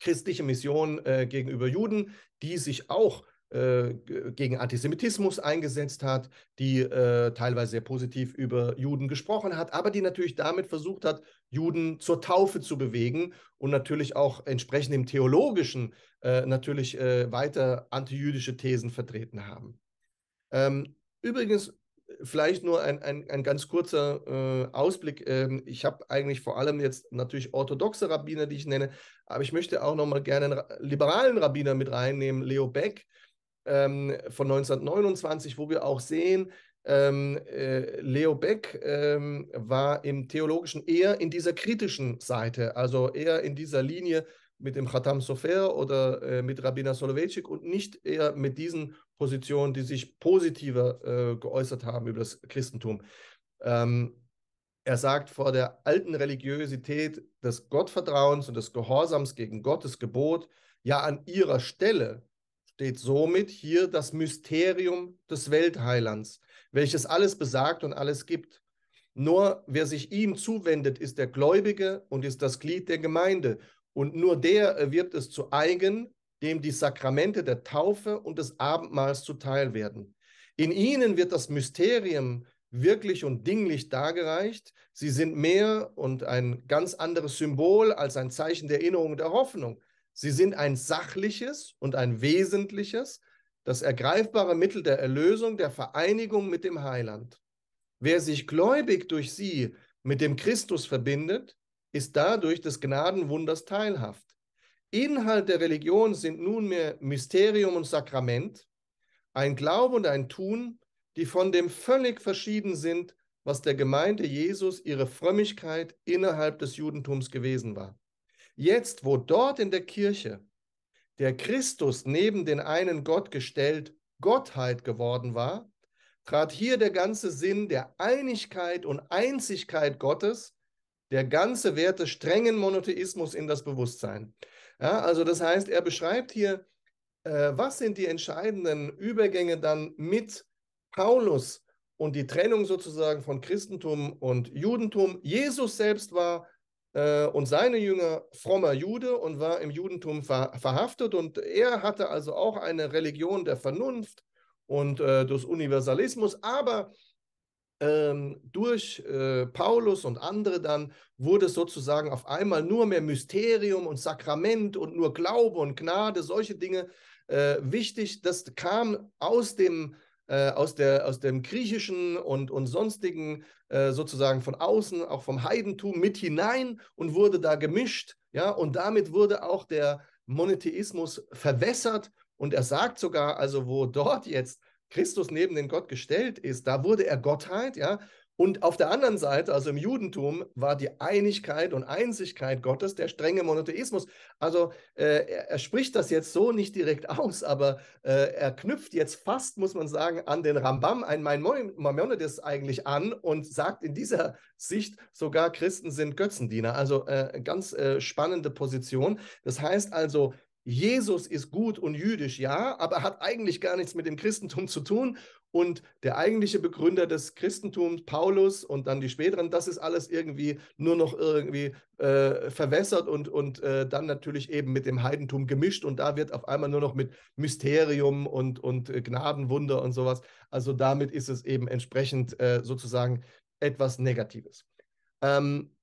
christliche Mission äh, gegenüber Juden, die sich auch äh, gegen Antisemitismus eingesetzt hat, die äh, teilweise sehr positiv über Juden gesprochen hat, aber die natürlich damit versucht hat, Juden zur Taufe zu bewegen und natürlich auch entsprechend im theologischen äh, natürlich äh, weiter antijüdische Thesen vertreten haben. Ähm, übrigens vielleicht nur ein, ein, ein ganz kurzer äh, Ausblick. Ähm, ich habe eigentlich vor allem jetzt natürlich orthodoxe Rabbiner, die ich nenne, aber ich möchte auch nochmal gerne einen liberalen Rabbiner mit reinnehmen, Leo Beck, ähm, von 1929, wo wir auch sehen, ähm, äh, Leo Beck ähm, war im Theologischen eher in dieser kritischen Seite, also eher in dieser Linie mit dem Khatam Sofer oder äh, mit Rabbiner Soloveitchik und nicht eher mit diesen Positionen, die sich positiver äh, geäußert haben über das Christentum. Ähm, er sagt, vor der alten Religiosität des Gottvertrauens und des Gehorsams gegen Gottes Gebot, ja an ihrer Stelle steht somit hier das Mysterium des Weltheilands, welches alles besagt und alles gibt. Nur wer sich ihm zuwendet, ist der Gläubige und ist das Glied der Gemeinde. Und nur der erwirbt es zu eigen, dem die Sakramente der Taufe und des Abendmahls zuteil werden. In ihnen wird das Mysterium wirklich und dinglich dargereicht. Sie sind mehr und ein ganz anderes Symbol als ein Zeichen der Erinnerung und der Hoffnung. Sie sind ein sachliches und ein wesentliches, das ergreifbare Mittel der Erlösung, der Vereinigung mit dem Heiland. Wer sich gläubig durch sie mit dem Christus verbindet, ist dadurch des Gnadenwunders teilhaft. Inhalt der Religion sind nunmehr Mysterium und Sakrament, ein Glaube und ein Tun, die von dem völlig verschieden sind, was der Gemeinde Jesus ihre Frömmigkeit innerhalb des Judentums gewesen war. Jetzt, wo dort in der Kirche der Christus neben den einen Gott gestellt Gottheit geworden war, trat hier der ganze Sinn der Einigkeit und Einzigkeit Gottes, der ganze Wert des strengen Monotheismus in das Bewusstsein. Ja, also das heißt, er beschreibt hier, äh, was sind die entscheidenden Übergänge dann mit Paulus und die Trennung sozusagen von Christentum und Judentum. Jesus selbst war äh, und seine Jünger frommer Jude und war im Judentum ver verhaftet. Und er hatte also auch eine Religion der Vernunft und äh, des Universalismus. Aber ähm, durch äh, Paulus und andere dann wurde es sozusagen auf einmal nur mehr Mysterium und Sakrament und nur Glaube und Gnade, solche Dinge äh, wichtig. Das kam aus dem äh, aus, der, aus dem griechischen und, und sonstigen äh, sozusagen von außen, auch vom Heidentum mit hinein und wurde da gemischt. Ja, und damit wurde auch der Monotheismus verwässert. Und er sagt sogar, also wo dort jetzt Christus neben den Gott gestellt ist, da wurde er Gottheit, ja, und auf der anderen Seite, also im Judentum, war die Einigkeit und Einzigkeit Gottes der strenge Monotheismus. Also äh, er, er, spricht das jetzt so nicht direkt aus, aber äh, er knüpft jetzt fast, muss man sagen, an den Rambam, ein Maimonides eigentlich an und sagt in dieser Sicht sogar Christen sind Götzendiener. Also äh, ganz äh, spannende Position. Das heißt also, Jesus ist gut und jüdisch, ja, aber hat eigentlich gar nichts mit dem Christentum zu tun. Und der eigentliche Begründer des Christentums, Paulus und dann die späteren, das ist alles irgendwie nur noch irgendwie äh, verwässert und, und äh, dann natürlich eben mit dem Heidentum gemischt. Und da wird auf einmal nur noch mit Mysterium und, und äh, Gnadenwunder und sowas. Also damit ist es eben entsprechend äh, sozusagen etwas Negatives. Ähm,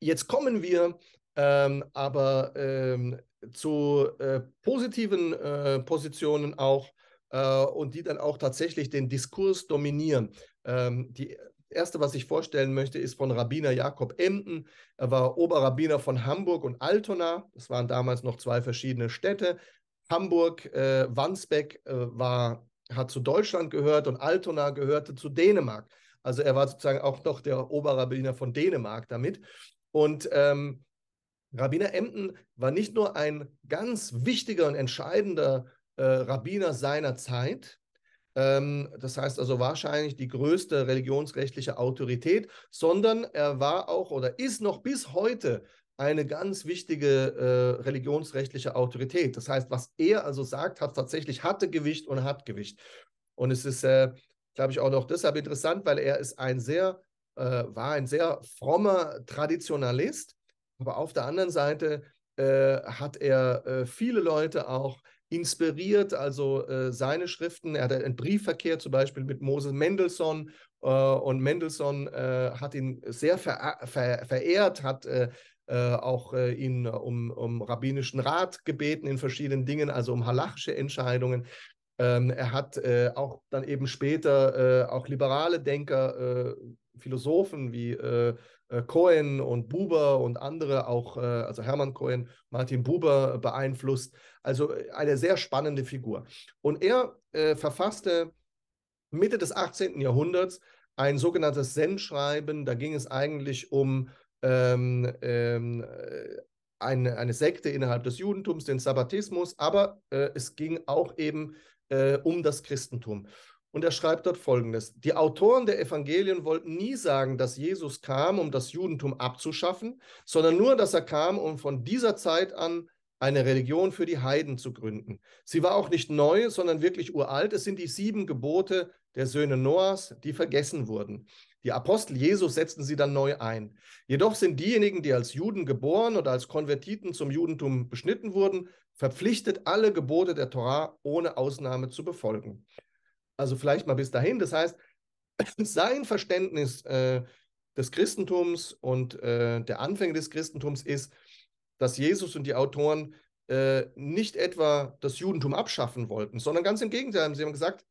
jetzt kommen wir ähm, aber ähm, zu äh, positiven äh, Positionen auch äh, und die dann auch tatsächlich den Diskurs dominieren. Ähm, die erste, was ich vorstellen möchte, ist von Rabbiner Jakob Emden. Er war Oberrabbiner von Hamburg und Altona. Das waren damals noch zwei verschiedene Städte. Hamburg, äh, Wandsbek äh, war, hat zu Deutschland gehört und Altona gehörte zu Dänemark. Also er war sozusagen auch noch der Oberrabbiner von Dänemark damit. Und ähm, Rabbiner Emden war nicht nur ein ganz wichtiger und entscheidender äh, Rabbiner seiner Zeit, ähm, das heißt also wahrscheinlich die größte religionsrechtliche Autorität, sondern er war auch oder ist noch bis heute eine ganz wichtige äh, religionsrechtliche Autorität. Das heißt, was er also sagt, hat tatsächlich hatte Gewicht und hat Gewicht. Und es ist, äh, glaube ich, auch noch deshalb interessant, weil er ist ein sehr, äh, war ein sehr frommer Traditionalist aber auf der anderen Seite äh, hat er äh, viele Leute auch inspiriert, also äh, seine Schriften. Er hatte einen Briefverkehr zum Beispiel mit Moses Mendelssohn äh, und Mendelssohn äh, hat ihn sehr ver ver verehrt, hat äh, auch ihn um, um rabbinischen Rat gebeten in verschiedenen Dingen, also um halachische Entscheidungen. Ähm, er hat äh, auch dann eben später äh, auch liberale Denker, äh, Philosophen wie äh, Cohen und Buber und andere auch, äh, also Hermann Cohen, Martin Buber äh, beeinflusst. Also eine sehr spannende Figur. Und er verfasste Mitte des 18. Jahrhunderts ein sogenanntes Zen-Schreiben. Da ging es eigentlich um ähm, ähm, eine, eine Sekte innerhalb des Judentums, den Sabbatismus, aber äh, es ging auch eben äh, um das Christentum. Und er schreibt dort Folgendes. Die Autoren der Evangelien wollten nie sagen, dass Jesus kam, um das Judentum abzuschaffen, sondern nur, dass er kam, um von dieser Zeit an eine Religion für die Heiden zu gründen. Sie war auch nicht neu, sondern wirklich uralt. Es sind die sieben Gebote der Söhne Noahs, die vergessen wurden. Die Apostel Jesus setzten sie dann neu ein. Jedoch sind diejenigen, die als Juden geboren oder als Konvertiten zum Judentum beschnitten wurden, verpflichtet, alle Gebote der Torah ohne Ausnahme zu befolgen. Also vielleicht mal bis dahin. Das heißt, sein Verständnis äh, des Christentums und äh, der Anfänge des Christentums ist, dass Jesus und die Autoren äh, nicht etwa das Judentum abschaffen wollten, sondern ganz im Gegenteil. Sie haben gesagt,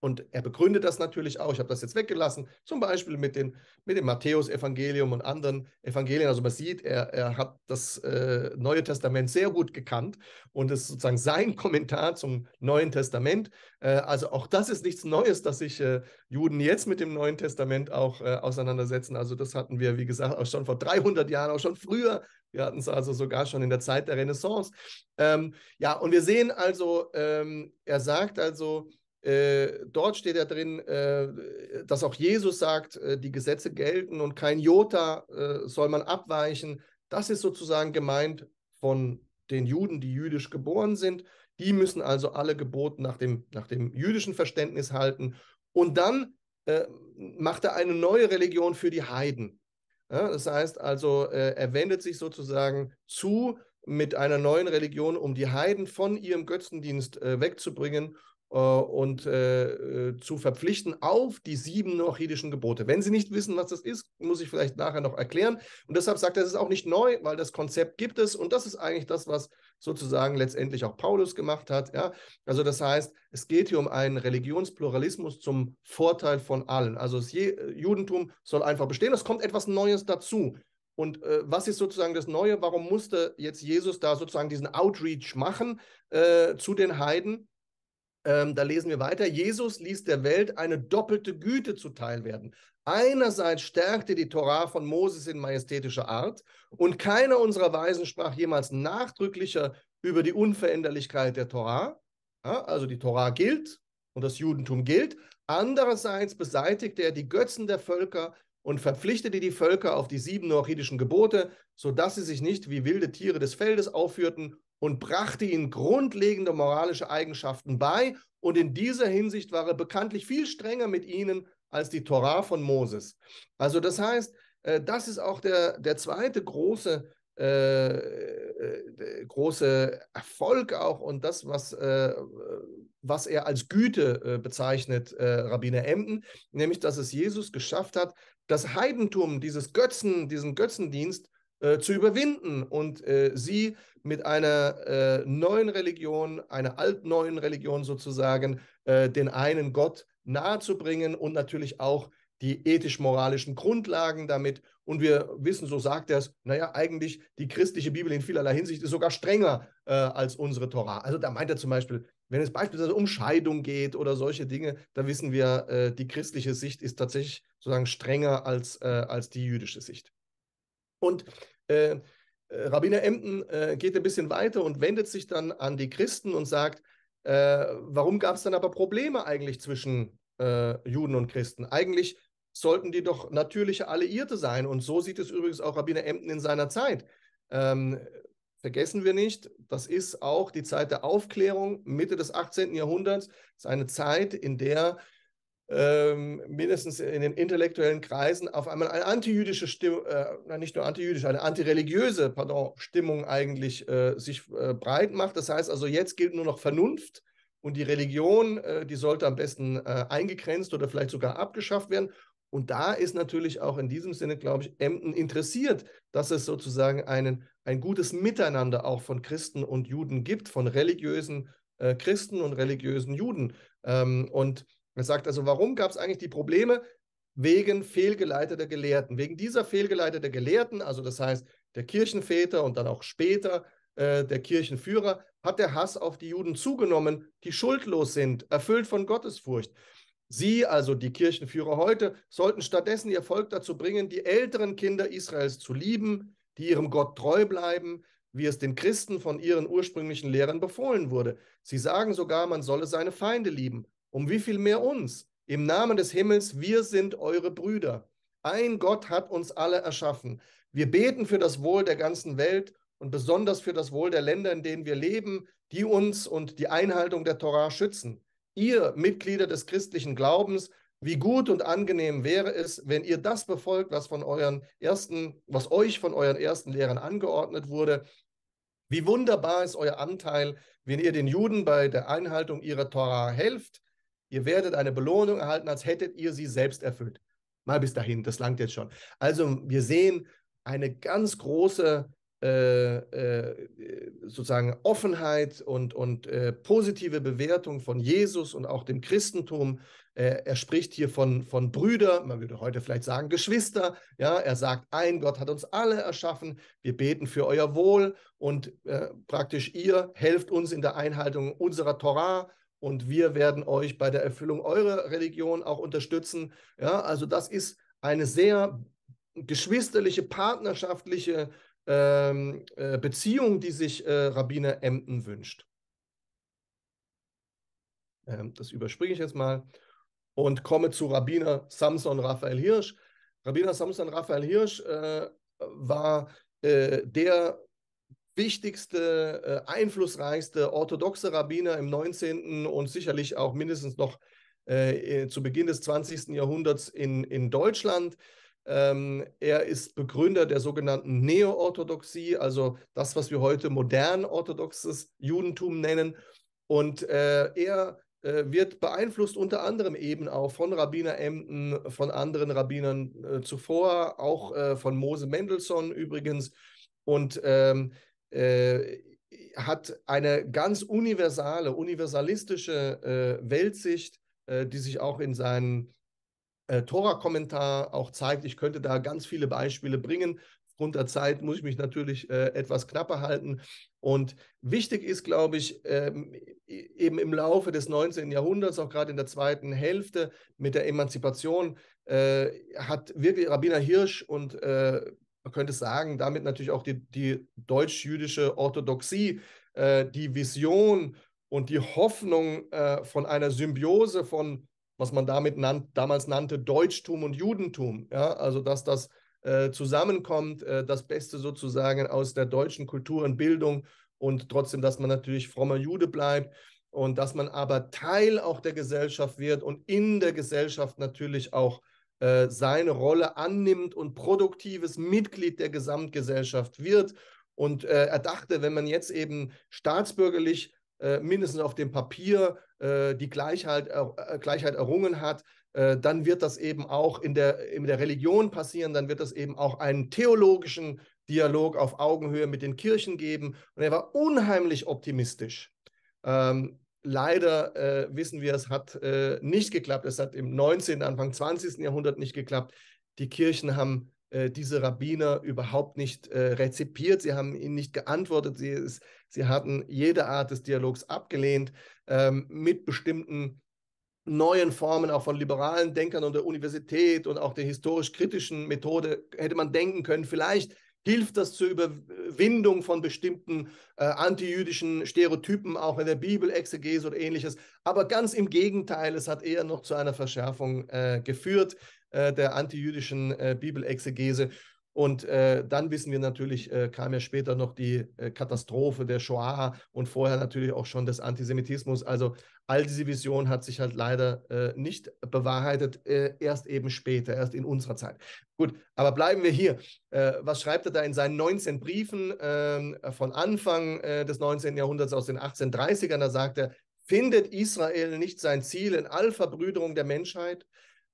und er begründet das natürlich auch, ich habe das jetzt weggelassen, zum Beispiel mit, den, mit dem Matthäus-Evangelium und anderen Evangelien. Also man sieht, er, er hat das äh, Neue Testament sehr gut gekannt und es ist sozusagen sein Kommentar zum Neuen Testament. Äh, also auch das ist nichts Neues, dass sich äh, Juden jetzt mit dem Neuen Testament auch äh, auseinandersetzen. Also das hatten wir, wie gesagt, auch schon vor 300 Jahren, auch schon früher wir hatten es also sogar schon in der Zeit der Renaissance. Ähm, ja, und wir sehen also, ähm, er sagt also, äh, dort steht ja drin, äh, dass auch Jesus sagt, äh, die Gesetze gelten und kein Jota äh, soll man abweichen. Das ist sozusagen gemeint von den Juden, die jüdisch geboren sind. Die müssen also alle Gebote nach dem, nach dem jüdischen Verständnis halten. Und dann äh, macht er eine neue Religion für die Heiden. Ja, das heißt also, äh, er wendet sich sozusagen zu mit einer neuen Religion, um die Heiden von ihrem Götzendienst wegzubringen äh, und äh, äh, zu verpflichten auf die sieben noachidischen Gebote. Wenn Sie nicht wissen, was das ist, muss ich vielleicht nachher noch erklären. Und deshalb sagt er, es ist auch nicht neu, weil das Konzept gibt es. Und das ist eigentlich das, was sozusagen letztendlich auch Paulus gemacht hat. Ja? Also das heißt, es geht hier um einen Religionspluralismus zum Vorteil von allen. Also das äh, Judentum soll einfach bestehen. Es kommt etwas Neues dazu. Und äh, was ist sozusagen das Neue? Warum musste jetzt Jesus da sozusagen diesen Outreach machen äh, zu den Heiden? ähm, da lesen wir weiter, Jesus ließ der Welt eine doppelte Güte zuteil werden. Einerseits stärkte die Torah von Moses in majestätischer Art und keiner unserer Weisen sprach jemals nachdrücklicher über die Unveränderlichkeit der Torah. Ja, also die Torah gilt und das Judentum gilt. Andererseits beseitigte er die Götzen der Völker, und verpflichtete die Völker auf die sieben noachidischen Gebote, sodass sie sich nicht wie wilde Tiere des Feldes aufführten und brachte ihnen grundlegende moralische Eigenschaften bei. Und in dieser Hinsicht war er bekanntlich viel strenger mit ihnen als die Torah von Moses. Also das heißt, äh, das ist auch der, der zweite große, äh, äh, äh, große Erfolg auch und das, was, äh, was er als Güte äh, bezeichnet, Rabbiner Emden, nämlich dass es Jesus geschafft hat, das Heidentum, dieses Götzen, diesen Götzendienst äh, zu überwinden und äh, sie mit einer äh, neuen Religion, einer altneuen Religion sozusagen, äh, den einen Gott nahezubringen und natürlich auch die ethisch-moralischen Grundlagen damit. Und wir wissen, so sagt er es, naja, eigentlich die christliche Bibel in vielerlei Hinsicht ist sogar strenger äh, als unsere Tora. Also da meint er zum Beispiel wenn es beispielsweise um Scheidung geht oder solche Dinge, da wissen wir, äh, die christliche Sicht ist tatsächlich sozusagen strenger als, äh, als die jüdische Sicht. Und äh, äh Rabbiner Emden äh, geht ein bisschen weiter und wendet sich dann an die Christen und sagt, äh, warum gab es dann aber Probleme eigentlich zwischen Juden und Christen? Eigentlich sollten die doch natürliche Alliierte sein. Und so sieht es übrigens auch Rabbiner Emden in seiner Zeit. Ähm, vergessen wir nicht, das ist auch die Zeit der Aufklärung, Mitte des 18. Jahrhunderts, ist eine Zeit, in der ähm, mindestens in den intellektuellen Kreisen auf einmal eine antijüdische Stimmung, äh, nicht nur antijüdische, eine antireligiöse, pardon, Stimmung eigentlich äh, sich äh, breit macht. Das heißt also, jetzt gilt nur noch Vernunft und die Religion, äh, die sollte am besten äh, eingegrenzt oder vielleicht sogar abgeschafft werden. Und da ist natürlich auch in diesem Sinne, glaube ich, Emden interessiert, dass es sozusagen einen, ein gutes Miteinander auch von Christen und Juden gibt, von religiösen äh, Christen und religiösen Juden. Ähm, und er sagt also, warum gab es eigentlich die Probleme? Wegen fehlgeleiteter Gelehrten. Wegen dieser fehlgeleiteter Gelehrten, also das heißt der Kirchenväter und dann auch später äh, der Kirchenführer, hat der Hass auf die Juden zugenommen, die schuldlos sind, erfüllt von Gottesfurcht. Sie, also die Kirchenführer heute, sollten stattdessen ihr Volk dazu bringen, die älteren Kinder Israels zu lieben, die ihrem Gott treu bleiben, wie es den Christen von ihren ursprünglichen Lehrern befohlen wurde. Sie sagen sogar, man solle seine Feinde lieben. Um wie viel mehr uns? Im Namen des Himmels, wir sind eure Brüder. Ein Gott hat uns alle erschaffen. Wir beten für das Wohl der ganzen Welt und besonders für das Wohl der Länder, in denen wir leben, die uns und die Einhaltung der Torah schützen ihr Mitglieder des christlichen Glaubens, wie gut und angenehm wäre es, wenn ihr das befolgt, was von euren ersten, was euch von euren ersten Lehrern angeordnet wurde. Wie wunderbar ist euer Anteil, wenn ihr den Juden bei der Einhaltung ihrer Tora helft. Ihr werdet eine Belohnung erhalten, als hättet ihr sie selbst erfüllt. Mal bis dahin, das langt jetzt schon. Also wir sehen eine ganz große äh, äh, sozusagen Offenheit und, und äh, positive Bewertung von Jesus und auch dem Christentum. er spricht hier von, von Brüder, man würde heute vielleicht sagen Geschwister. Ja, er sagt, ein Gott hat uns alle erschaffen, wir beten für euer Wohl und äh, praktisch ihr helft uns in der Einhaltung unserer Torah und wir werden euch bei der Erfüllung eurer Religion auch unterstützen. Ja, also das ist eine sehr geschwisterliche, partnerschaftliche ähm, äh, Beziehung, die sich äh, Rabbiner Emden wünscht. Ähm, das überspringe ich jetzt mal und komme zu Rabbiner Samson Raphael Hirsch. Rabbiner Samson Raphael Hirsch äh, war äh, der wichtigste, äh, einflussreichste orthodoxe Rabbiner im 19. und sicherlich auch mindestens noch äh, zu Beginn des 20. Jahrhunderts in, in Deutschland. Ähm, er ist Begründer der sogenannten Neoorthodoxie, also das, was wir heute modern orthodoxes Judentum nennen. Und äh, er äh, wird beeinflusst unter anderem eben auch von Rabbiner Emden, von anderen Rabbinern äh, zuvor, auch äh, von Mose Mendelssohn übrigens. Und ähm, äh, hat eine ganz universale, universalistische äh, Weltsicht, die sich auch in seinen äh, Tora-Kommentar auch zeigt. Ich könnte da ganz viele Beispiele bringen. Aufgrund der Zeit muss ich mich natürlich äh, etwas knapper halten. Und wichtig ist, glaube ich, ähm, e, eben im Laufe des 19. Jahrhunderts, auch gerade in der zweiten Hälfte mit der Emanzipation, äh, hat wirklich Rabbiner Hirsch und äh, man könnte sagen, damit natürlich auch die, die deutsch-jüdische Orthodoxie, äh, die Vision und die Hoffnung äh, von einer Symbiose von was man damit nan damals nannte, Deutschtum und Judentum. Ja? Also, dass das äh, zusammenkommt, äh, das Beste sozusagen aus der deutschen Kultur und Bildung und trotzdem, dass man natürlich frommer Jude bleibt und dass man aber Teil auch der Gesellschaft wird und in der Gesellschaft natürlich auch äh, seine Rolle annimmt und produktives Mitglied der Gesamtgesellschaft wird. Und äh, er dachte, wenn man jetzt eben staatsbürgerlich äh, mindestens auf dem Papier äh, die Gleichheit, äh, äh, Gleichheit errungen hat, dann wird das eben auch in der, in der Religion passieren, dann wird das eben auch einen theologischen Dialog auf Augenhöhe mit den Kirchen geben. Und er war unheimlich optimistisch. Ähm, leider äh, wissen wir, es hat äh, nicht geklappt. Es hat im 19., Anfang 20. Jahrhundert nicht geklappt. Die Kirchen haben äh, diese Rabbiner überhaupt nicht äh, rezipiert, sie haben ihnen nicht geantwortet, sie, es, sie hatten jede Art des Dialogs abgelehnt ähm, mit bestimmten neuen Formen auch von liberalen Denkern und der Universität und auch der historisch-kritischen Methode hätte man denken können, vielleicht hilft das zur Überwindung von bestimmten äh, antijüdischen Stereotypen, auch in der Bibel, Exegese oder ähnliches. Aber ganz im Gegenteil, es hat eher noch zu einer Verschärfung äh, geführt. Äh, der antijüdischen äh, Bibelexegese. Und äh, dann wissen wir natürlich, äh, kam ja später noch die äh, Katastrophe der Shoah und vorher natürlich auch schon des Antisemitismus. Also all diese Vision hat sich halt leider äh, nicht bewahrheitet, äh, erst eben später, erst in unserer Zeit. Gut, aber bleiben wir hier. was schreibt er da in seinen 19 Briefen ähm, von Anfang des 19. Jahrhunderts aus den 1830ern? Da sagt er, findet Israel nicht sein Ziel in Allverbrüderung der Menschheit?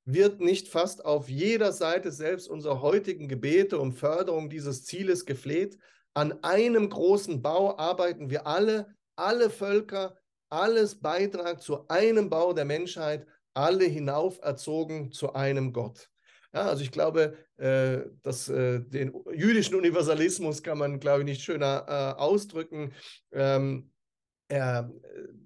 wird nicht fast auf jeder Seite selbst unserer heutigen Gebete um Förderung dieses Zieles gefleht? An einem großen Bau arbeiten wir alle, alle Völker, alles Beitrag zu einem Bau der Menschheit, alle hinauferzogen zu einem Gott. Ja, also ich glaube, äh, dass äh, den jüdischen Universalismus kann man, glaube ich, nicht schöner äh, ausdrücken. Ähm, er,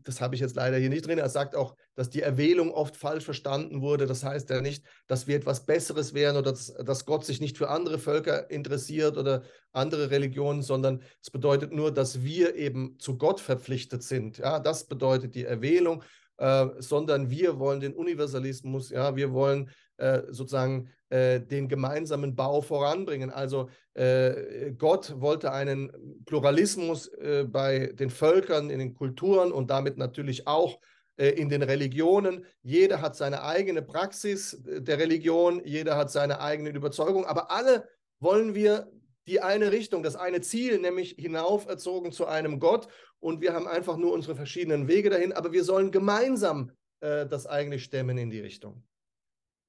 das habe ich jetzt leider hier nicht drin. Er sagt auch, dass die Erwählung oft falsch verstanden wurde. Das heißt ja nicht, dass wir etwas Besseres wären oder dass, dass Gott sich nicht für andere Völker interessiert oder andere Religionen, sondern es bedeutet nur, dass wir eben zu Gott verpflichtet sind. Ja, das bedeutet die Erwählung. Äh, sondern wir wollen den Universalismus, ja, wir wollen äh, sozusagen äh, den gemeinsamen Bau voranbringen. Also äh, Gott wollte einen Pluralismus äh, bei den Völkern, in den Kulturen und damit natürlich auch äh, in den Religionen. Jeder hat seine eigene Praxis äh, der Religion, jeder hat seine eigene Überzeugung, aber alle wollen wir die eine Richtung, das eine Ziel, nämlich hinauferzogen zu einem Gott. Und wir haben einfach nur unsere verschiedenen Wege dahin, aber wir sollen gemeinsam äh, das eigentlich stemmen in die Richtung.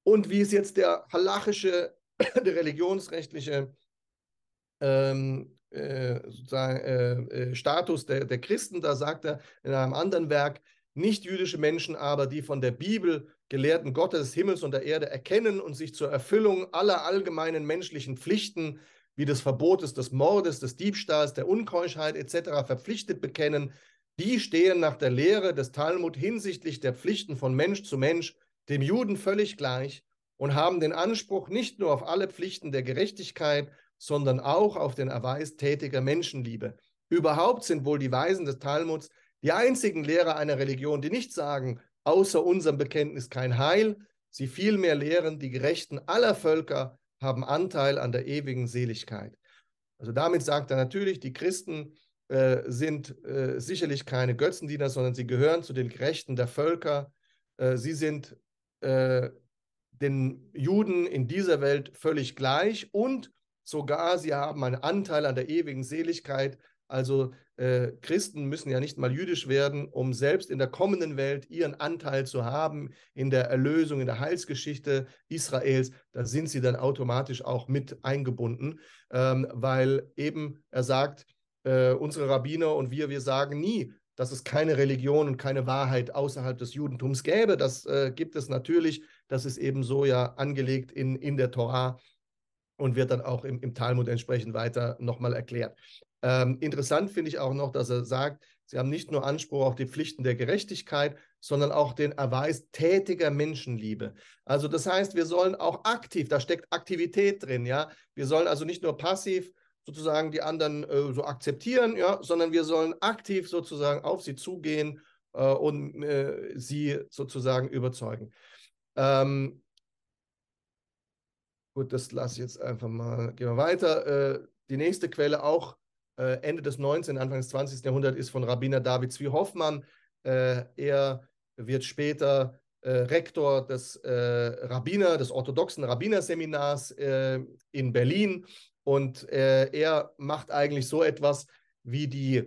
Und wie ist jetzt der halachische, der religionsrechtliche ähm, äh, äh, äh, Status der, der Christen? Da sagt er in einem anderen Werk, nichtjüdische Menschen aber, die von der Bibel Gelehrten Gottes, Himmels und der Erde erkennen und sich zur Erfüllung aller allgemeinen menschlichen Pflichten wie des Verbotes des Mordes, des Diebstahls, der Unkeuschheit etc. verpflichtet bekennen, die stehen nach der Lehre des Talmud hinsichtlich der Pflichten von Mensch zu Mensch dem Juden völlig gleich und haben den Anspruch nicht nur auf alle Pflichten der Gerechtigkeit, sondern auch auf den Erweis tätiger Menschenliebe. Überhaupt sind wohl die Weisen des Talmuds die einzigen Lehrer einer Religion, die nicht sagen, außer unserem Bekenntnis kein Heil, sie vielmehr lehren, die Gerechten aller Völker haben Anteil an der ewigen Seligkeit. Also damit sagt er natürlich, die Christen äh, sind äh, sicherlich keine Götzendiener, sondern sie gehören zu den Gerechten der Völker. Äh, sie sind äh, den Juden in dieser Welt völlig gleich und sogar sie haben einen Anteil an der ewigen Seligkeit, also äh, Christen müssen ja nicht mal jüdisch werden, um selbst in der kommenden Welt ihren Anteil zu haben in der Erlösung, in der Heilsgeschichte Israels. Da sind sie dann automatisch auch mit eingebunden, ähm, weil eben er sagt, äh, unsere Rabbiner und wir, wir sagen nie, dass es keine Religion und keine Wahrheit außerhalb des Judentums gäbe. Das äh, gibt es natürlich. Das ist eben so ja angelegt in, in der Torah und wird dann auch im, im Talmud entsprechend weiter nochmal erklärt. Ähm, interessant finde ich auch noch, dass er sagt, sie haben nicht nur Anspruch auf die Pflichten der Gerechtigkeit, sondern auch den Erweis tätiger Menschenliebe. Also das heißt, wir sollen auch aktiv, da steckt Aktivität drin, ja. Wir sollen also nicht nur passiv sozusagen die anderen äh, so akzeptieren, ja, sondern wir sollen aktiv sozusagen auf sie zugehen äh, und äh, sie sozusagen überzeugen. Ähm, gut, das lasse ich jetzt einfach mal, gehen wir weiter. Äh, die nächste Quelle auch äh, Ende des 19., Anfang des 20. Jahrhunderts ist von Rabbiner David Zvi Hoffmann. Äh, er wird später äh, Rektor des äh, Rabbiner, des orthodoxen Rabbinerseminars äh, in Berlin. Und äh, er macht eigentlich so etwas wie die,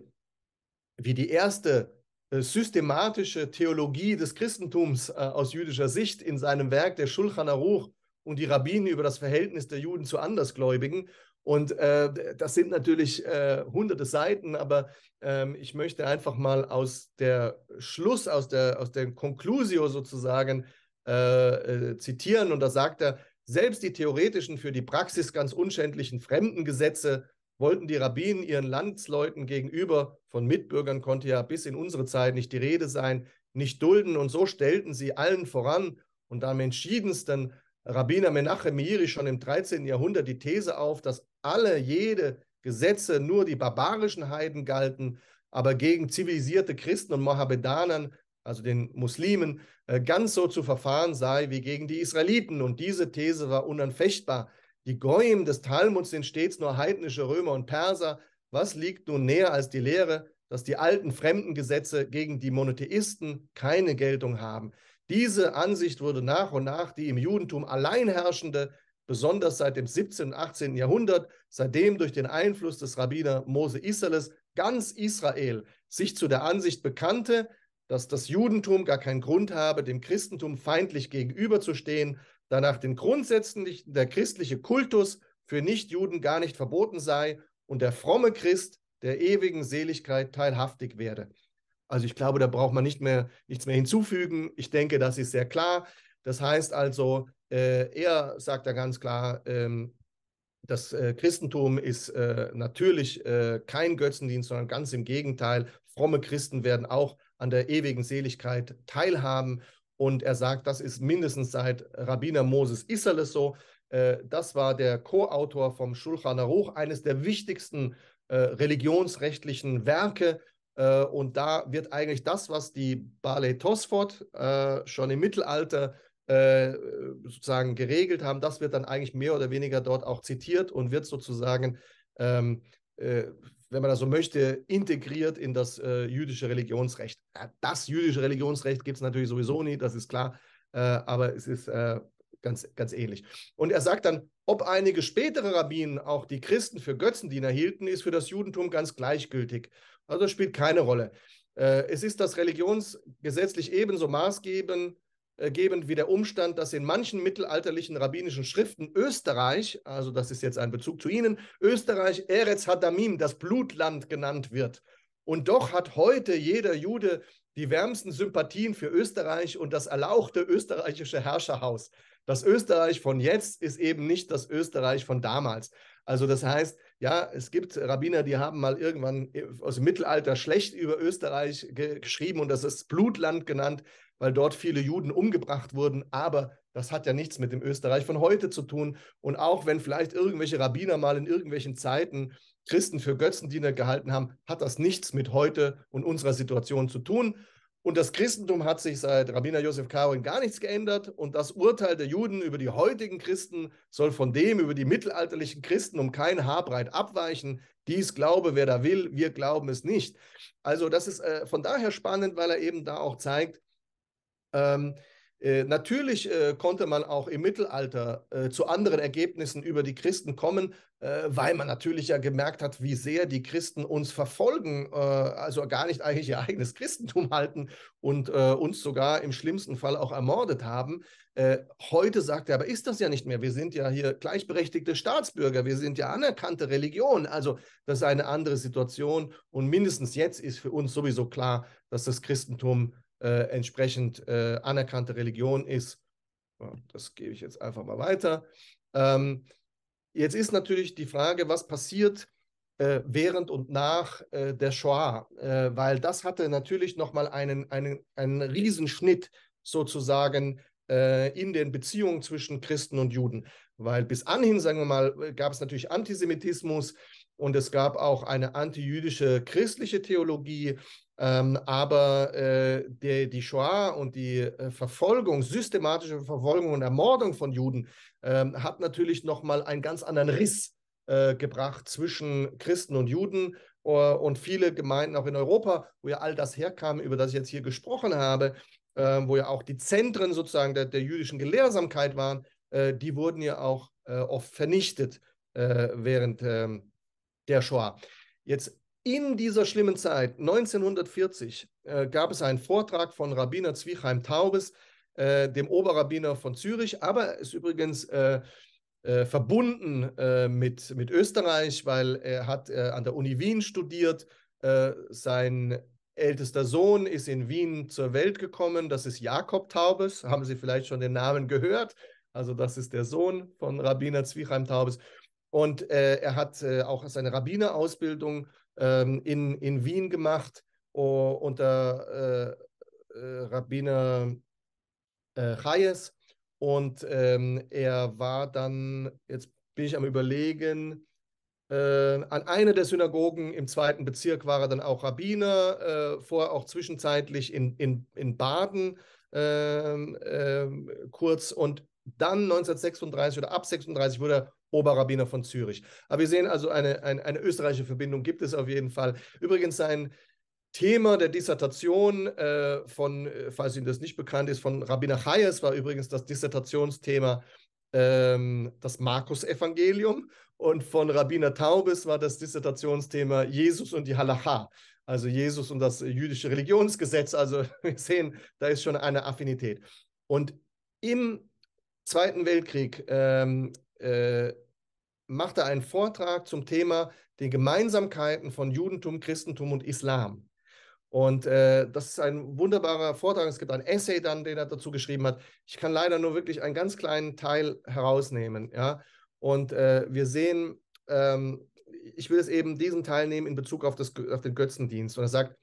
wie die erste systematische Theologie des Christentums aus jüdischer Sicht in seinem Werk der Schulchan Aruch und die Rabbinen über das Verhältnis der Juden zu Andersgläubigen. Und äh, das sind natürlich äh, hunderte Seiten, aber ähm, ich möchte einfach mal aus der Schluss, aus der, aus der Conclusio sozusagen äh, äh, zitieren. Und da sagt er, selbst die theoretischen, für die Praxis ganz unschändlichen Fremdengesetze wollten die Rabbinen ihren Landsleuten gegenüber, von Mitbürgern konnte ja bis in unsere Zeit nicht die Rede sein, nicht dulden. Und so stellten sie allen voran und am entschiedensten Rabbiner Menachem Meiri schon im 13. Jahrhundert die These auf, dass alle, jede Gesetze nur die barbarischen Heiden galten, aber gegen zivilisierte Christen und Mohammedanern, also den Muslimen, äh, ganz so zu verfahren sei wie gegen die Israeliten. Und diese These war unanfechtbar. Die Goyim des Talmuds sind stets nur heidnische Römer und Perser. Was liegt nun näher als die Lehre, dass die alten fremden Gesetze gegen die Monotheisten keine Geltung haben? Diese Ansicht wurde nach und nach die im Judentum allein herrschende, besonders seit dem 17. und 18. Jahrhundert, seitdem durch den Einfluss des Rabbiner Mose Isseles ganz Israel sich zu der Ansicht bekannte, dass das Judentum gar keinen Grund habe, dem Christentum feindlich gegenüberzustehen, da nach den Grundsätzen der christliche Kultus für Nichtjuden gar nicht verboten sei und der fromme Christ der ewigen Seligkeit teilhaftig werde. Also ich glaube, da braucht man nicht mehr nichts mehr hinzufügen. Ich denke, das ist sehr klar. Das heißt also, äh, er sagt ja ganz klar, ähm, das äh, Christentum ist äh, natürlich äh, kein Götzendienst, sondern ganz im Gegenteil. Fromme Christen werden auch an der ewigen Seligkeit teilhaben. Und er sagt, das ist mindestens seit Rabbiner Moses Isserles so. Äh, das war der Co-Autor vom Schulchan Aruch, eines der wichtigsten äh, religionsrechtlichen Werke äh, und da wird eigentlich das, was die Barley Tosford äh, schon im Mittelalter äh, sozusagen geregelt haben, das wird dann eigentlich mehr oder weniger dort auch zitiert und wird sozusagen ähm, äh, wenn man das so möchte, integriert in das äh, jüdische Religionsrecht. Das jüdische Religionsrecht gibt es natürlich sowieso nie, das ist klar, äh, aber es ist äh, ganz, ganz ähnlich. Und er sagt dann, ob einige spätere Rabbinen auch die Christen für Götzendiener hielten, ist für das Judentum ganz gleichgültig. Also das spielt keine Rolle. Äh, es ist das religionsgesetzlich ebenso maßgebend äh, wie der Umstand, dass in manchen mittelalterlichen rabbinischen Schriften Österreich, also das ist jetzt ein Bezug zu Ihnen, Österreich Eretz Hadamim, das Blutland genannt wird. Und doch hat heute jeder Jude die wärmsten Sympathien für Österreich und das erlauchte österreichische Herrscherhaus. Das Österreich von jetzt ist eben nicht das Österreich von damals. Also das heißt, ja, es gibt Rabbiner, die haben mal irgendwann äh, aus dem Mittelalter schlecht über Österreich ge geschrieben und das ist Blutland genannt, weil dort viele Juden umgebracht wurden. Aber das hat ja nichts mit dem Österreich von heute zu tun. Und auch wenn vielleicht irgendwelche Rabbiner mal in irgendwelchen Zeiten Christen für Götzendiener gehalten haben, hat das nichts mit heute und unserer Situation zu tun. Und das Christentum hat sich seit Rabbiner Josef Karin gar nichts geändert. Und das Urteil der Juden über die heutigen Christen soll von dem über die mittelalterlichen Christen um kein Haarbreit abweichen. Dies glaube, wer da will, wir glauben es nicht. Also das ist äh, von daher spannend, weil er eben da auch zeigt, ähm, äh, natürlich äh, konnte man auch im Mittelalter äh, zu anderen Ergebnissen über die Christen kommen, äh, weil man natürlich ja gemerkt hat, wie sehr die Christen uns verfolgen, äh, also gar nicht eigentlich ihr eigenes Christentum halten und uns sogar im schlimmsten Fall auch ermordet haben. heute sagt er, aber ist das ja nicht mehr. Wir sind ja hier gleichberechtigte Staatsbürger, wir sind ja anerkannte Religion. Also das ist eine andere Situation und mindestens jetzt ist für uns sowieso klar, dass das Christentum äh, entsprechend äh, anerkannte Religion ist. das gebe ich jetzt einfach mal weiter. Ähm, jetzt ist natürlich die Frage, was passiert äh, während und nach äh, der Shoah, äh, weil das hatte natürlich nochmal einen, einen, einen Riesenschnitt sozusagen äh, in den Beziehungen zwischen Christen und Juden. Weil bis anhin, sagen wir mal, gab es natürlich Antisemitismus und es gab auch eine antijüdische christliche Theologie ähm, aber äh, die, die Shoah und die äh, Verfolgung, systematische Verfolgung und Ermordung von Juden ähm, hat natürlich nochmal einen ganz anderen Riss äh, gebracht zwischen Christen und Juden äh, und viele Gemeinden auch in Europa, wo ja all das herkam, über das ich jetzt hier gesprochen habe, ähm, wo ja auch die Zentren sozusagen der, der jüdischen Gelehrsamkeit waren, äh, die wurden ja auch äh, oft vernichtet während ähm, der Shoah. Jetzt in dieser schlimmen Zeit, 1940, äh, gab es einen Vortrag von Rabbiner Zwichheim Taubes, äh, dem Oberrabbiner von Zürich, aber ist übrigens äh, äh verbunden äh, mit, mit Österreich, weil er hat äh, an der Uni Wien studiert. sein ältester Sohn ist in Wien zur Welt gekommen. Das ist Jakob Taubes. Haben Sie vielleicht schon den Namen gehört? Also das ist der Sohn von Rabbiner Zwichheim Taubes. Und äh, er hat äh, auch seine Rabbinerausbildung ähm, in, in Wien gemacht oh, unter äh, äh, Rabbiner äh, Hayes. Und ähm, er war dann, jetzt bin ich am Überlegen, äh, an einer der Synagogen im zweiten Bezirk war er dann auch Rabbiner, äh, vorher auch zwischenzeitlich in, in, in Baden ähm, ähm, kurz. Und dann 1936 oder ab 1936 wurde er Oberrabbiner von Zürich. Aber wir sehen also, eine, eine, eine, österreichische Verbindung gibt es auf jeden Fall. Übrigens sein Thema der Dissertation äh, von, äh, falls Ihnen das nicht bekannt ist, von Rabbiner Hayes war übrigens das Dissertationsthema ähm, das Markus-Evangelium und von Rabbiner Taubes war das Dissertationsthema Jesus und die Halacha, also Jesus und das jüdische Religionsgesetz. Also wir sehen, da ist schon eine Affinität. Und im Zweiten Weltkrieg ähm, äh, er einen Vortrag zum Thema den Gemeinsamkeiten von Judentum, Christentum und Islam. Und äh, das ist ein wunderbarer Vortrag. Es gibt ein Essay dann, den er dazu geschrieben hat. Ich kann leider nur wirklich einen ganz kleinen Teil herausnehmen. Ja? Und äh, wir sehen, ähm, ich will es eben diesen Teil nehmen in Bezug auf, das, auf den Götzendienst. Und er sagt,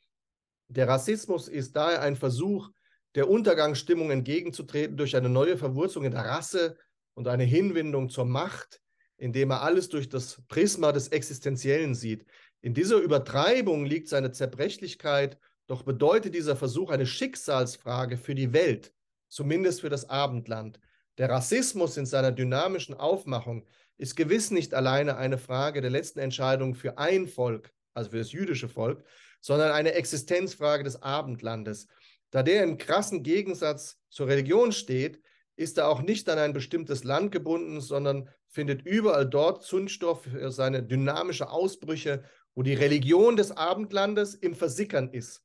der Rassismus ist daher ein Versuch, der Untergangsstimmung entgegenzutreten durch eine neue Verwurzung in der Rasse, und eine Hinwendung zur Macht, indem er alles durch das Prisma des Existenziellen sieht. In dieser Übertreibung liegt seine Zerbrechlichkeit, doch bedeutet dieser Versuch eine Schicksalsfrage für die Welt, zumindest für das Abendland. Der Rassismus in seiner dynamischen Aufmachung ist gewiss nicht alleine eine Frage der letzten Entscheidung für ein Volk, also für das jüdische Volk, sondern eine Existenzfrage des Abendlandes. Da der im krassen Gegensatz zur Religion steht, ist er auch nicht an ein bestimmtes Land gebunden, sondern findet überall dort Zündstoff für seine dynamischen Ausbrüche, wo die Religion des Abendlandes im Versickern ist.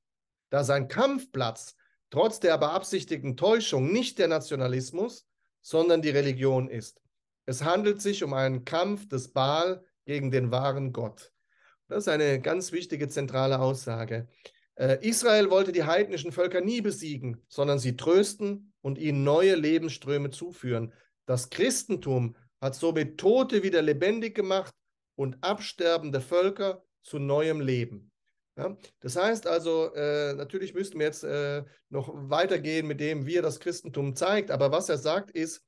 Da sein Kampfplatz trotz der beabsichtigten Täuschung nicht der Nationalismus, sondern die Religion ist. Es handelt sich um einen Kampf des Baal gegen den wahren Gott. Das ist eine ganz wichtige zentrale Aussage. Äh, Israel wollte die heidnischen Völker nie besiegen, sondern sie trösten und ihnen neue Lebensströme zuführen. Das Christentum hat somit Tote wieder lebendig gemacht und absterbende Völker zu neuem Leben. Ja? das heißt also, äh, natürlich müssten wir jetzt äh, noch weitergehen mit dem, wie er das Christentum zeigt, aber was er sagt ist,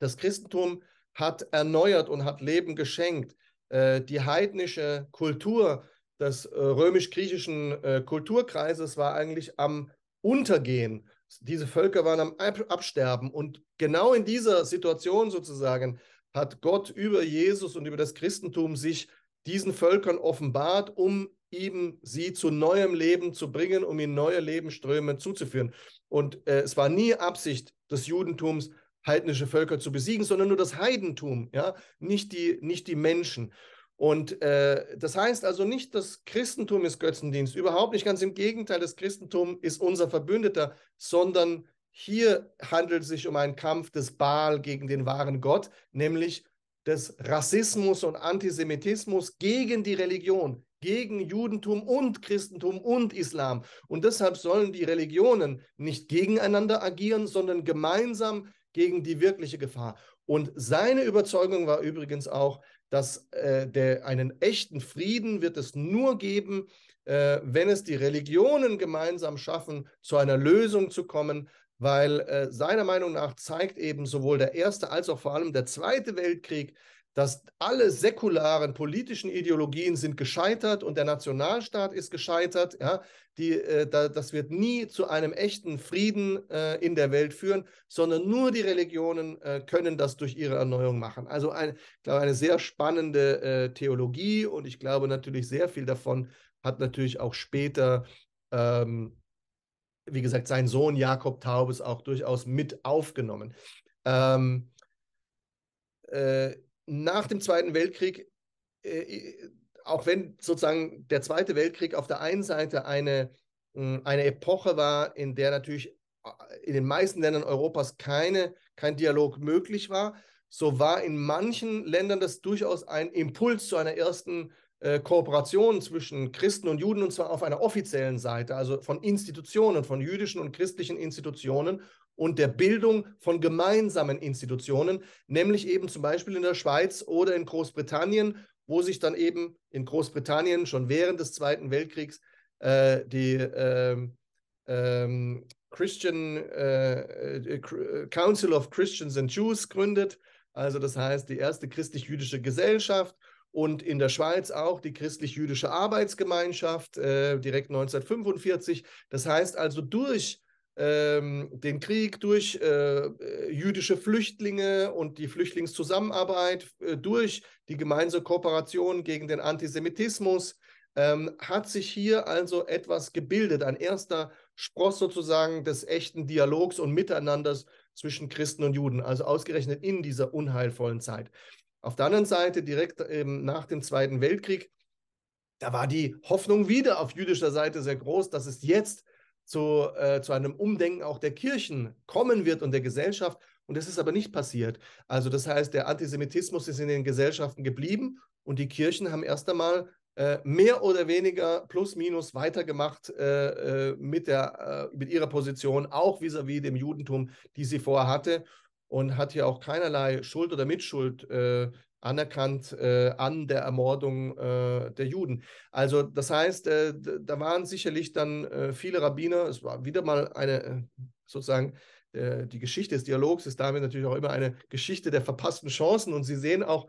das Christentum hat erneuert und hat Leben geschenkt. Äh, die heidnische Kultur des äh, römisch-griechischen äh, Kulturkreises war eigentlich am Untergehen. Diese Völker waren am Ab Absterben. Und genau in dieser Situation sozusagen hat Gott über Jesus und über das Christentum sich diesen Völkern offenbart, um eben sie zu neuem Leben zu bringen, um ihnen neue Lebensströme zuzuführen. Und äh, es war nie Absicht des Judentums, heidnische Völker zu besiegen, sondern nur das Heidentum, ja, nicht die, nicht die Menschen. Und äh, das heißt also nicht, das Christentum ist Götzendienst, überhaupt nicht, ganz im Gegenteil, das Christentum ist unser Verbündeter, sondern hier handelt es sich um einen Kampf des Baal gegen den wahren Gott, nämlich des Rassismus und Antisemitismus gegen die Religion, gegen Judentum und Christentum und Islam. Und deshalb sollen die Religionen nicht gegeneinander agieren, sondern gemeinsam gegen die wirkliche Gefahr. Und seine Überzeugung war übrigens auch, dass äh, der, einen echten Frieden wird es nur geben, äh, wenn es die Religionen gemeinsam schaffen, zu einer Lösung zu kommen, weil äh, seiner Meinung nach zeigt eben sowohl der Erste als auch vor allem der Zweite Weltkrieg, dass alle säkularen politischen Ideologien sind gescheitert und der Nationalstaat ist gescheitert. Ja, die, äh, da, das wird nie zu einem echten Frieden äh, in der Welt führen, sondern nur die Religionen äh, können das durch ihre Erneuerung machen. Also ein, ich glaube, eine sehr spannende äh, Theologie und ich glaube natürlich sehr viel davon hat natürlich auch später ähm, wie gesagt, sein Sohn Jakob Taubes auch durchaus mit aufgenommen. Ähm, äh, nach dem Zweiten Weltkrieg, äh, äh, auch wenn sozusagen der Zweite Weltkrieg auf der einen Seite eine, hm, eine Epoche war, in der natürlich äh, in den meisten Ländern Europas keine, kein Dialog möglich war, so war in manchen Ländern das durchaus ein Impuls zu einer ersten äh, Kooperationen zwischen Christen und Juden und zwar auf einer offiziellen Seite, also von Institutionen, von jüdischen und christlichen Institutionen und der Bildung von gemeinsamen Institutionen, nämlich eben zum Beispiel in der Schweiz oder in Großbritannien, wo sich dann eben in Großbritannien schon während des Zweiten Weltkriegs äh, die ähm, ähm, äh, äh, Christian äh, Council of Christians and Jews gründet. Also das heißt die erste christlich-jüdische Gesellschaft und in der Schweiz auch die christlich-jüdische Arbeitsgemeinschaft äh, direkt 1945. Das heißt also durch ähm, den Krieg, durch äh, jüdische Flüchtlinge und die Flüchtlingszusammenarbeit, äh, durch die gemeinsame Kooperation gegen den Antisemitismus ähm, hat sich hier also etwas gebildet, ein erster Spross sozusagen des echten Dialogs und Miteinanders zwischen Christen und Juden, also ausgerechnet in dieser unheilvollen Zeit. Auf der anderen Seite, direkt ähm, nach dem Zweiten Weltkrieg, da war die Hoffnung wieder auf jüdischer Seite sehr groß, dass es jetzt zu, äh, zu einem Umdenken auch der Kirchen kommen wird und der Gesellschaft. Und das ist aber nicht passiert. Also das heißt, der Antisemitismus ist in den Gesellschaften geblieben und die Kirchen haben erst einmal äh, mehr oder weniger plus minus weitergemacht äh, äh mit, der, äh, mit ihrer Position, auch vis-à-vis -vis dem Judentum, die sie vorher hatte und hat hier auch keinerlei Schuld oder Mitschuld äh, anerkannt äh, an der Ermordung äh, der Juden. Also das heißt, äh, da waren sicherlich dann äh, viele Rabbiner, es war wieder mal eine äh, sozusagen die Geschichte des Dialogs ist damit natürlich auch immer eine Geschichte der verpassten Chancen und Sie sehen auch,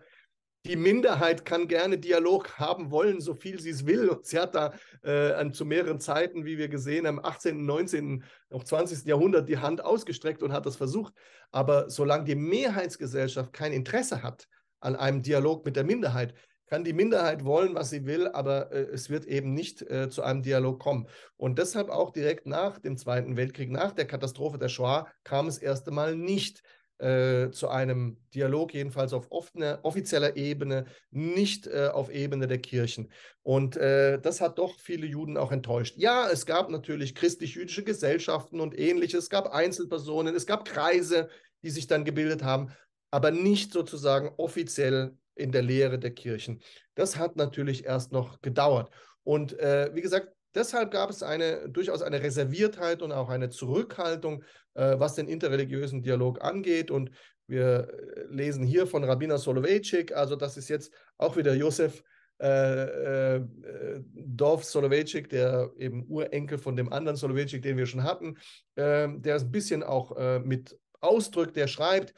die Minderheit kann gerne Dialog haben wollen, so viel sie es will. Und sie hat da äh, an, zu mehreren Zeiten, wie wir gesehen haben, im 18., 19., auch 20. Jahrhundert die Hand ausgestreckt und hat das versucht. Aber solange die Mehrheitsgesellschaft kein Interesse hat an einem Dialog mit der Minderheit, kann die Minderheit wollen, was sie will, aber äh, es wird eben nicht äh, zu einem Dialog kommen. Und deshalb auch direkt nach dem Zweiten Weltkrieg, nach der Katastrophe der Shoah, kam es erst einmal nicht äh, zu einem Dialog, jedenfalls auf offene, offizieller Ebene, nicht äh, auf Ebene der Kirchen. Und äh, das hat doch viele Juden auch enttäuscht. Ja, es gab natürlich christlich-jüdische Gesellschaften und ähnliches, es gab Einzelpersonen, es gab Kreise, die sich dann gebildet haben, aber nicht sozusagen offiziell in der Lehre der Kirchen. Das hat natürlich erst noch gedauert. Und äh, wie gesagt, Deshalb gab es eine, durchaus eine Reserviertheit und auch eine Zurückhaltung, äh, was den interreligiösen Dialog angeht. Und wir äh, lesen hier von Rabbiner Soloveitchik, also das ist jetzt auch wieder Josef äh, äh, Dorf Soloveitchik, der eben Urenkel von dem anderen Soloveitchik, den wir schon hatten, äh, der es ein bisschen auch äh, mit ausdrückt, der schreibt,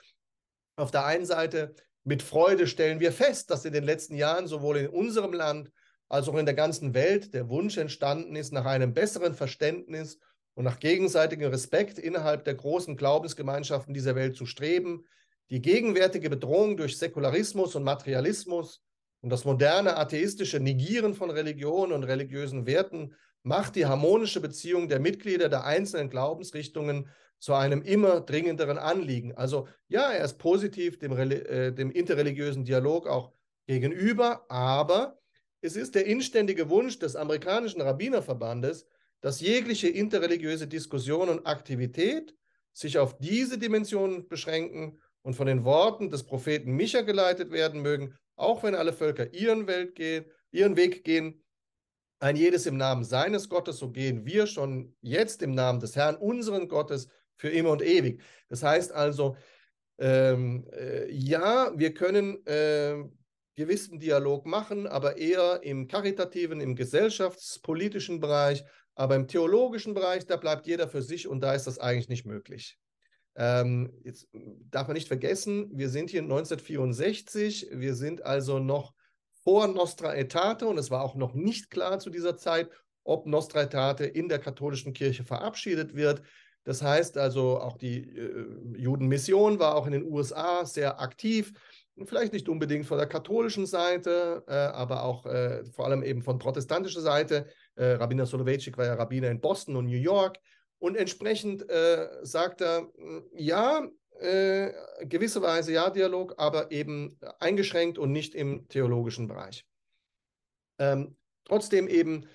auf der einen Seite, mit Freude stellen wir fest, dass in den letzten Jahren sowohl in unserem Land als auch in der ganzen Welt der Wunsch entstanden ist nach einem besseren Verständnis und nach gegenseitigem Respekt innerhalb der großen Glaubensgemeinschaften dieser Welt zu streben, die gegenwärtige Bedrohung durch Säkularismus und Materialismus und das moderne atheistische Negieren von Religion und religiösen Werten macht die harmonische Beziehung der Mitglieder der einzelnen Glaubensrichtungen zu einem immer dringenderen Anliegen. Also ja, er ist positiv dem, äh, dem interreligiösen Dialog auch gegenüber, aber es ist der inständige Wunsch des amerikanischen Rabbinerverbandes, dass jegliche interreligiöse Diskussion und Aktivität sich auf diese Dimensionen beschränken und von den Worten des Propheten Micha geleitet werden mögen, auch wenn alle Völker ihren, gehen, ihren Weg gehen, ein jedes im Namen seines Gottes, so gehen wir schon jetzt im Namen des Herrn, unseren Gottes, für immer und ewig. Das heißt also, ähm, äh, ja, wir können äh, gewissen Dialog machen, aber eher im karitativen, im gesellschaftspolitischen Bereich. Aber im theologischen Bereich, da bleibt jeder für sich und da ist das eigentlich nicht möglich. Ähm, jetzt darf man nicht vergessen, wir sind hier 1964, wir sind also noch vor Nostra Aetate und es war auch noch nicht klar zu dieser Zeit, ob Nostra Aetate in der katholischen Kirche verabschiedet wird. Das heißt also, auch die äh, Judenmission war auch in den USA sehr aktiv vielleicht nicht unbedingt von der katholischen Seite, äh, aber auch äh, vor allem eben von protestantischer Seite. Äh, Rabbiner Soloveitchik war ja Rabbiner in Boston und New York. Und entsprechend äh, sagt er, mm, ja, äh, gewisse Weise ja Dialog, aber eben eingeschränkt und nicht im theologischen Bereich. Ähm, trotzdem eben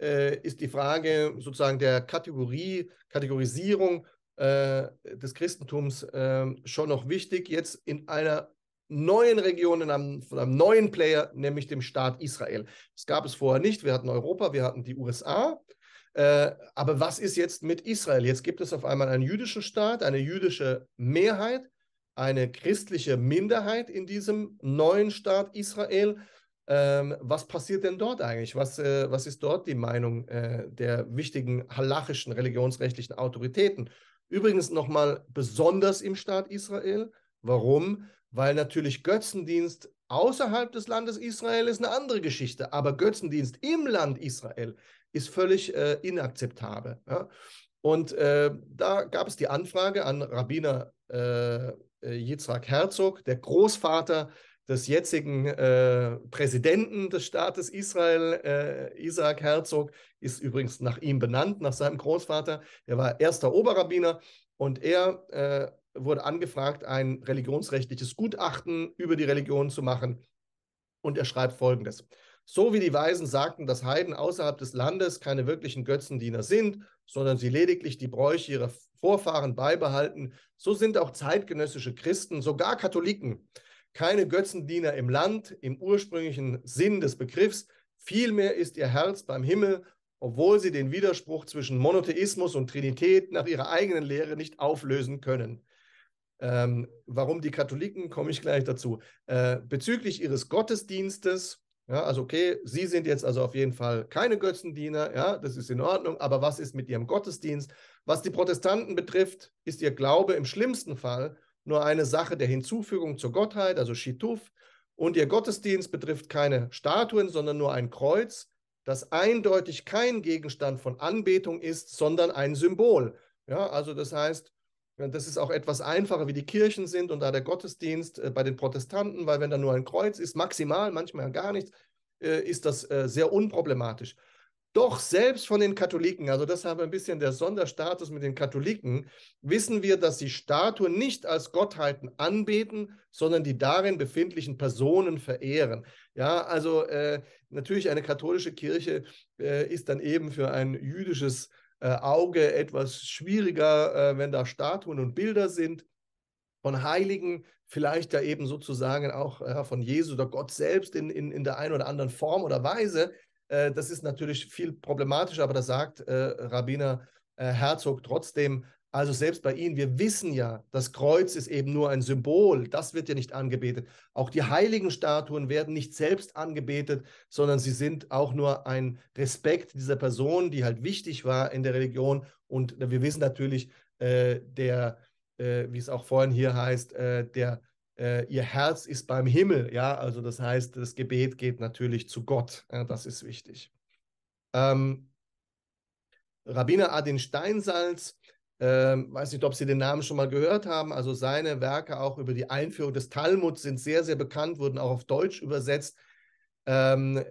äh, ist die Frage sozusagen der Kategorie, Kategorisierung des Christentums ähm, schon noch wichtig, jetzt in einer neuen Region, in einem, von einem neuen Player, nämlich dem Staat Israel. Das gab es vorher nicht. Wir hatten Europa, wir hatten die USA. Äh, aber was ist jetzt mit Israel? Jetzt gibt es auf einmal einen jüdischen Staat, eine jüdische Mehrheit, eine christliche Minderheit in diesem neuen Staat Israel. Ähm, was passiert denn dort eigentlich? Was, äh, was ist dort die Meinung äh, der wichtigen halachischen, religionsrechtlichen Autoritäten? Übrigens nochmal besonders im Staat Israel. Warum? weil natürlich Götzendienst außerhalb des Landes Israel ist eine andere Geschichte, aber Götzendienst im Land Israel ist völlig äh, inakzeptabel. Ja? Und äh, da gab es die Anfrage an Rabbiner äh, äh Yitzhak Herzog, der Großvater des jetzigen äh, Präsidenten des Staates Israel, äh, Isaac Herzog, ist übrigens nach ihm benannt, nach seinem Großvater. Er war erster Oberrabbiner und er äh, wurde angefragt, ein religionsrechtliches Gutachten über die Religion zu machen. Und er schreibt Folgendes. So wie die Weisen sagten, dass Heiden außerhalb des Landes keine wirklichen Götzendiener sind, sondern sie lediglich die Bräuche ihrer Vorfahren beibehalten, so sind auch zeitgenössische Christen, sogar Katholiken, keine Götzendiener im Land im ursprünglichen Sinn des Begriffs, vielmehr ist ihr Herz beim Himmel, obwohl sie den Widerspruch zwischen Monotheismus und Trinität nach ihrer eigenen Lehre nicht auflösen können. Ähm, warum die Katholiken, komme ich gleich dazu. Äh, bezüglich ihres Gottesdienstes, ja, also okay, Sie sind jetzt also auf jeden Fall keine Götzendiener, ja, das ist in Ordnung, aber was ist mit Ihrem Gottesdienst? Was die Protestanten betrifft, ist ihr Glaube im schlimmsten Fall nur eine Sache der Hinzufügung zur Gottheit, also Schittuf, und ihr Gottesdienst betrifft keine Statuen, sondern nur ein Kreuz, das eindeutig kein Gegenstand von Anbetung ist, sondern ein Symbol. Ja, also das heißt, das ist auch etwas einfacher, wie die Kirchen sind und da der Gottesdienst äh, bei den Protestanten, weil wenn da nur ein Kreuz ist, maximal, manchmal gar nichts, äh, ist das äh, sehr unproblematisch. Doch selbst von den Katholiken, also das habe ein bisschen der Sonderstatus mit den Katholiken, wissen wir, dass sie Statuen nicht als Gottheiten anbeten, sondern die darin befindlichen Personen verehren. Ja, also äh, natürlich eine katholische Kirche äh, ist dann eben für ein jüdisches äh, Auge etwas schwieriger, äh, wenn da Statuen und Bilder sind von Heiligen, vielleicht ja eben sozusagen auch ja, von Jesus oder Gott selbst in, in, in der einen oder anderen Form oder Weise. Äh, das ist natürlich viel problematischer, aber das sagt äh, Rabbiner äh, Herzog trotzdem, also selbst bei ihnen, wir wissen ja, das Kreuz ist eben nur ein Symbol, das wird ja nicht angebetet. Auch die heiligen Statuen werden nicht selbst angebetet, sondern sie sind auch nur ein Respekt dieser Person, die halt wichtig war in der Religion. Und wir wissen natürlich, äh, der, äh, wie es auch vorhin hier heißt, äh, der, äh, ihr Herz ist beim Himmel. Ja, also das heißt, das Gebet geht natürlich zu Gott. Ja, das ist wichtig. Ähm, Rabbiner Adin Steinsalz ähm, weiß nicht, ob Sie den Namen schon mal gehört haben. Also seine Werke auch über die Einführung des Talmuds sind sehr, sehr bekannt, wurden auch auf Deutsch übersetzt. Ähm,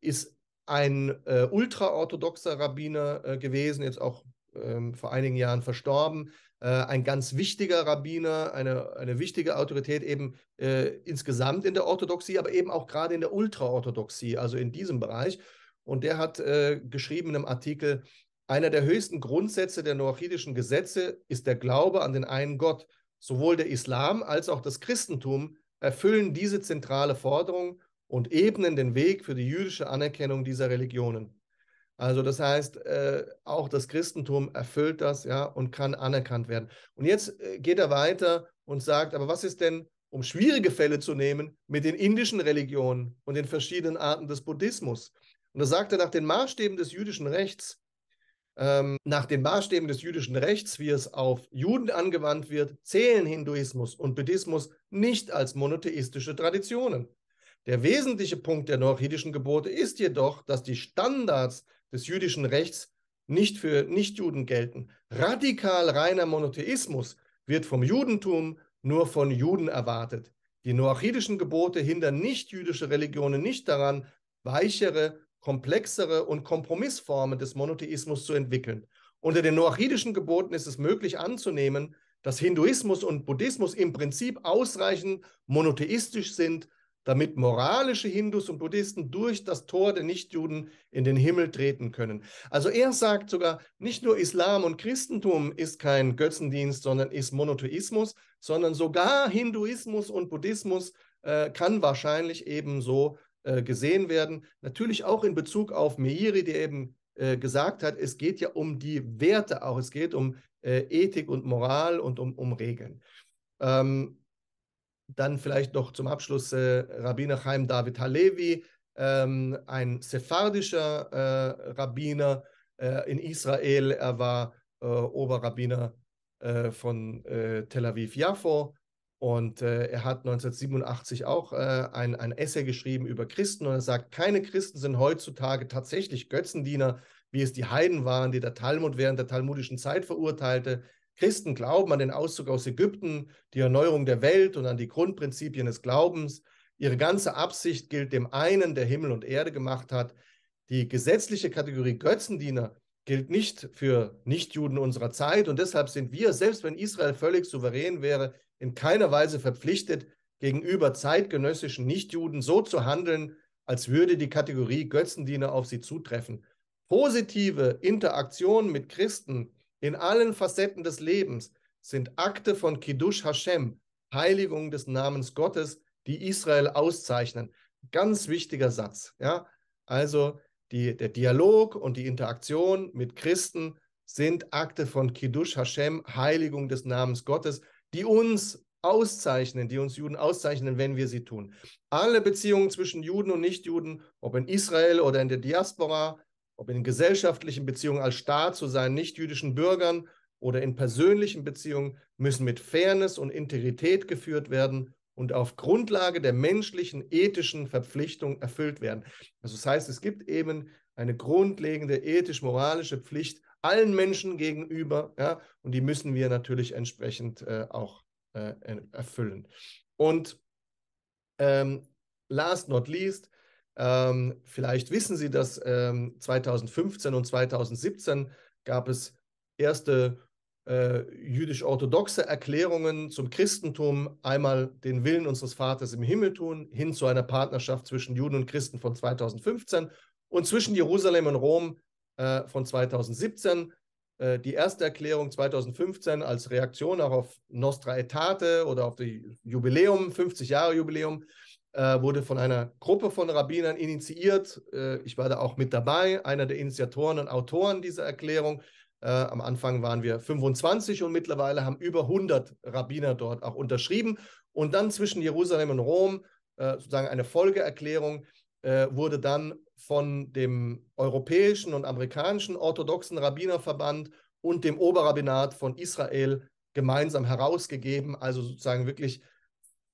ist ein äh, ultraorthodoxer Rabbiner äh, gewesen, jetzt auch ähm, vor einigen Jahren verstorben. Äh, ein ganz wichtiger Rabbiner, eine, eine wichtige Autorität eben äh, insgesamt in der Orthodoxie, aber eben auch gerade in der Ultraorthodoxie, also in diesem Bereich. Und der hat äh, geschrieben in einem Artikel, einer der höchsten Grundsätze der noachidischen Gesetze ist der Glaube an den einen Gott. Sowohl der Islam als auch das Christentum erfüllen diese zentrale Forderung und ebnen den Weg für die jüdische Anerkennung dieser Religionen. Also das heißt, äh, auch das Christentum erfüllt das ja, und kann anerkannt werden. Und jetzt äh, geht er weiter und sagt, aber was ist denn, um schwierige Fälle zu nehmen, mit den indischen Religionen und den verschiedenen Arten des Buddhismus? Und da sagt er, nach den Maßstäben des jüdischen Rechts ähm, nach den Maßstäben des jüdischen Rechts, wie es auf Juden angewandt wird, zählen Hinduismus und Buddhismus nicht als monotheistische Traditionen. Der wesentliche Punkt der noachidischen Gebote ist jedoch, dass die Standards des jüdischen Rechts nicht für Nichtjuden gelten. Radikal reiner Monotheismus wird vom Judentum nur von Juden erwartet. Die noachidischen Gebote hindern nichtjüdische Religionen nicht daran, weichere komplexere und Kompromissformen des Monotheismus zu entwickeln. Unter den noachidischen Geboten ist es möglich anzunehmen, dass Hinduismus und Buddhismus im Prinzip ausreichend monotheistisch sind, damit moralische Hindus und Buddhisten durch das Tor der Nichtjuden in den Himmel treten können. Also er sagt sogar, nicht nur Islam und Christentum ist kein Götzendienst, sondern ist Monotheismus, sondern sogar Hinduismus und Buddhismus äh, kann wahrscheinlich ebenso äh, gesehen werden. Natürlich auch in Bezug auf Meiri, der eben äh, gesagt hat, es geht ja um die Werte auch, es geht um äh, Ethik und Moral und um, um Regeln. Ähm, dann vielleicht noch zum Abschluss äh, Rabbiner Chaim David Halevi, ähm, ein sephardischer äh, Rabbiner äh, in Israel. Er war Oberrabbiner von Tel Aviv-Jaffo und äh, er hat 1987 auch äh, ein, ein Essay geschrieben über Christen und er sagt, keine Christen sind heutzutage tatsächlich Götzendiener, wie es die Heiden waren, die der Talmud während der talmudischen Zeit verurteilte. Christen glauben an den Auszug aus Ägypten, die Erneuerung der Welt und an die Grundprinzipien des Glaubens. Ihre ganze Absicht gilt dem einen, der Himmel und Erde gemacht hat. Die gesetzliche Kategorie Götzendiener gilt nicht für Nichtjuden unserer Zeit und deshalb sind wir, selbst wenn Israel völlig souverän wäre, in keiner Weise verpflichtet, gegenüber zeitgenössischen Nichtjuden so zu handeln, als würde die Kategorie Götzendiener auf sie zutreffen. Positive Interaktionen mit Christen in allen Facetten des Lebens sind Akte von Kiddush Hashem, Heiligung des Namens Gottes, die Israel auszeichnen. Ganz wichtiger Satz. Ja? Also die, der Dialog und die Interaktion mit Christen sind Akte von Kiddush Hashem, Heiligung des Namens Gottes, die uns auszeichnen, die uns Juden auszeichnen, wenn wir sie tun. Alle Beziehungen zwischen Juden und Nichtjuden, ob in Israel oder in der Diaspora, ob in gesellschaftlichen Beziehungen als Staat zu seinen nichtjüdischen Bürgern oder in persönlichen Beziehungen, müssen mit Fairness und Integrität geführt werden und auf Grundlage der menschlichen ethischen Verpflichtung erfüllt werden. Also das heißt, es gibt eben eine grundlegende ethisch-moralische Pflicht allen Menschen gegenüber, ja, und die müssen wir natürlich entsprechend äh, auch äh, erfüllen. Und ähm, last not least, ähm, vielleicht wissen Sie, dass ähm, 2015 und 2017 gab es erste äh, jüdisch-orthodoxe Erklärungen zum Christentum einmal den Willen unseres Vaters im Himmel tun, hin zu einer Partnerschaft zwischen Juden und Christen von 2015 und zwischen Jerusalem und Rom äh, von 2017. Äh, die erste Erklärung 2015 als Reaktion auch auf Nostra Etate oder auf das Jubiläum, 50 Jahre Jubiläum, äh, wurde von einer Gruppe von Rabbinern initiiert. Äh, ich war da auch mit dabei, einer der Initiatoren und Autoren dieser Erklärung. Äh, am Anfang waren wir 25 und mittlerweile haben über 100 Rabbiner dort auch unterschrieben. Und dann zwischen Jerusalem und Rom, äh, sozusagen eine Folgeerklärung, äh, wurde dann von dem europäischen und amerikanischen orthodoxen Rabbinerverband und dem Oberrabbinat von Israel gemeinsam herausgegeben. Also sozusagen wirklich,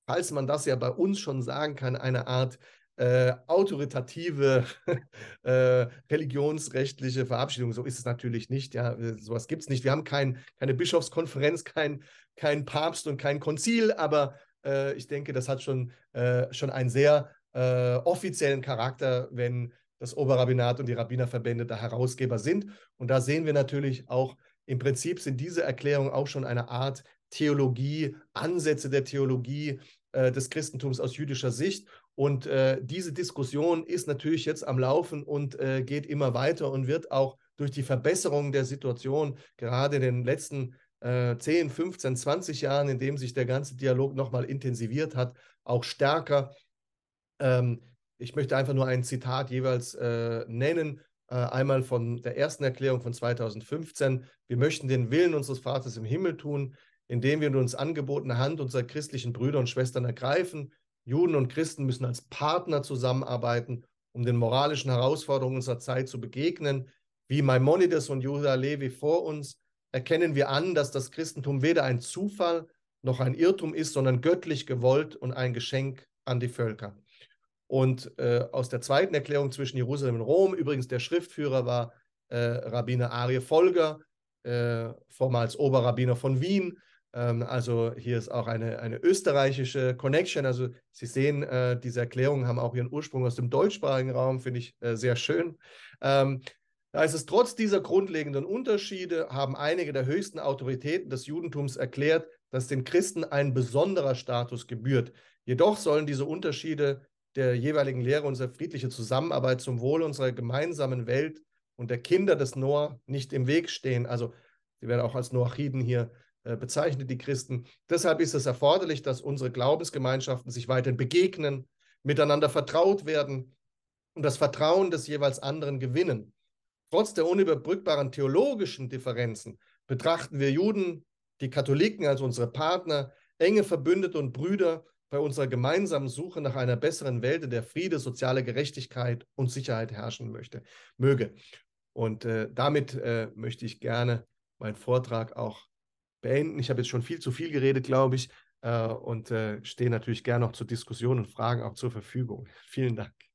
falls man das ja bei uns schon sagen kann, eine Art äh, autoritative äh, religionsrechtliche Verabschiedung. So ist es natürlich nicht. Ja, äh, sowas gibt es nicht. Wir haben kein, keine Bischofskonferenz, kein, kein Papst und kein Konzil, aber äh, ich denke, das hat schon, äh, schon einen sehr äh, offiziellen Charakter, wenn das Oberrabbinat und die Rabbinerverbände da Herausgeber sind. Und da sehen wir natürlich auch, im Prinzip sind diese Erklärungen auch schon eine Art Theologie, Ansätze der Theologie, des Christentums aus jüdischer Sicht. Und äh, diese Diskussion ist natürlich jetzt am Laufen und äh, geht immer weiter und wird auch durch die Verbesserung der Situation gerade in den letzten äh, 10, 15, 20 Jahren, in dem sich der ganze Dialog nochmal intensiviert hat, auch stärker. Ähm, ich möchte einfach nur ein Zitat jeweils äh, nennen, äh, einmal von der ersten Erklärung von 2015. Wir möchten den Willen unseres Vaters im Himmel tun, indem wir uns angebotene Hand unserer christlichen Brüder und Schwestern ergreifen Juden und Christen müssen als Partner zusammenarbeiten, um den moralischen Herausforderungen unserer Zeit zu begegnen. Wie Maimonides und Judah Levi vor uns erkennen wir an, dass das Christentum weder ein Zufall noch ein Irrtum ist, sondern göttlich gewollt und ein Geschenk an die Völker. Und äh, aus der zweiten Erklärung zwischen Jerusalem und Rom, übrigens der Schriftführer war äh, Rabbiner Arie Folger, äh, vormals Oberrabbiner von Wien, ähm, also hier ist auch eine, eine österreichische Connection. Also Sie sehen, äh, diese Erklärungen haben auch ihren Ursprung aus dem deutschsprachigen Raum, finde ich äh, sehr schön. Ähm, da ist es trotz dieser grundlegenden Unterschiede, haben einige der höchsten Autoritäten des Judentums erklärt, dass den Christen ein besonderer Status gebührt. Jedoch sollen diese Unterschiede der jeweiligen Lehre unsere friedliche Zusammenarbeit zum Wohl unserer gemeinsamen Welt und der Kinder des Noah nicht im Weg stehen. Also sie werden auch als Noachiden hier äh, bezeichnet die Christen. Deshalb ist es erforderlich, dass unsere Glaubensgemeinschaften sich weiterhin begegnen, miteinander vertraut werden und das Vertrauen des jeweils anderen gewinnen. Trotz der unüberbrückbaren theologischen Differenzen betrachten wir Juden, die Katholiken als unsere Partner, enge Verbündete und Brüder bei unserer gemeinsamen Suche nach einer besseren Welt, in der Friede, soziale Gerechtigkeit und Sicherheit herrschen möchte, möge. Und äh, damit äh, möchte ich gerne meinen Vortrag auch beenden. Ich habe jetzt schon viel zu viel geredet, glaube ich, äh, und äh, stehe natürlich gerne noch zur Diskussion und Fragen auch zur Verfügung. Vielen Dank.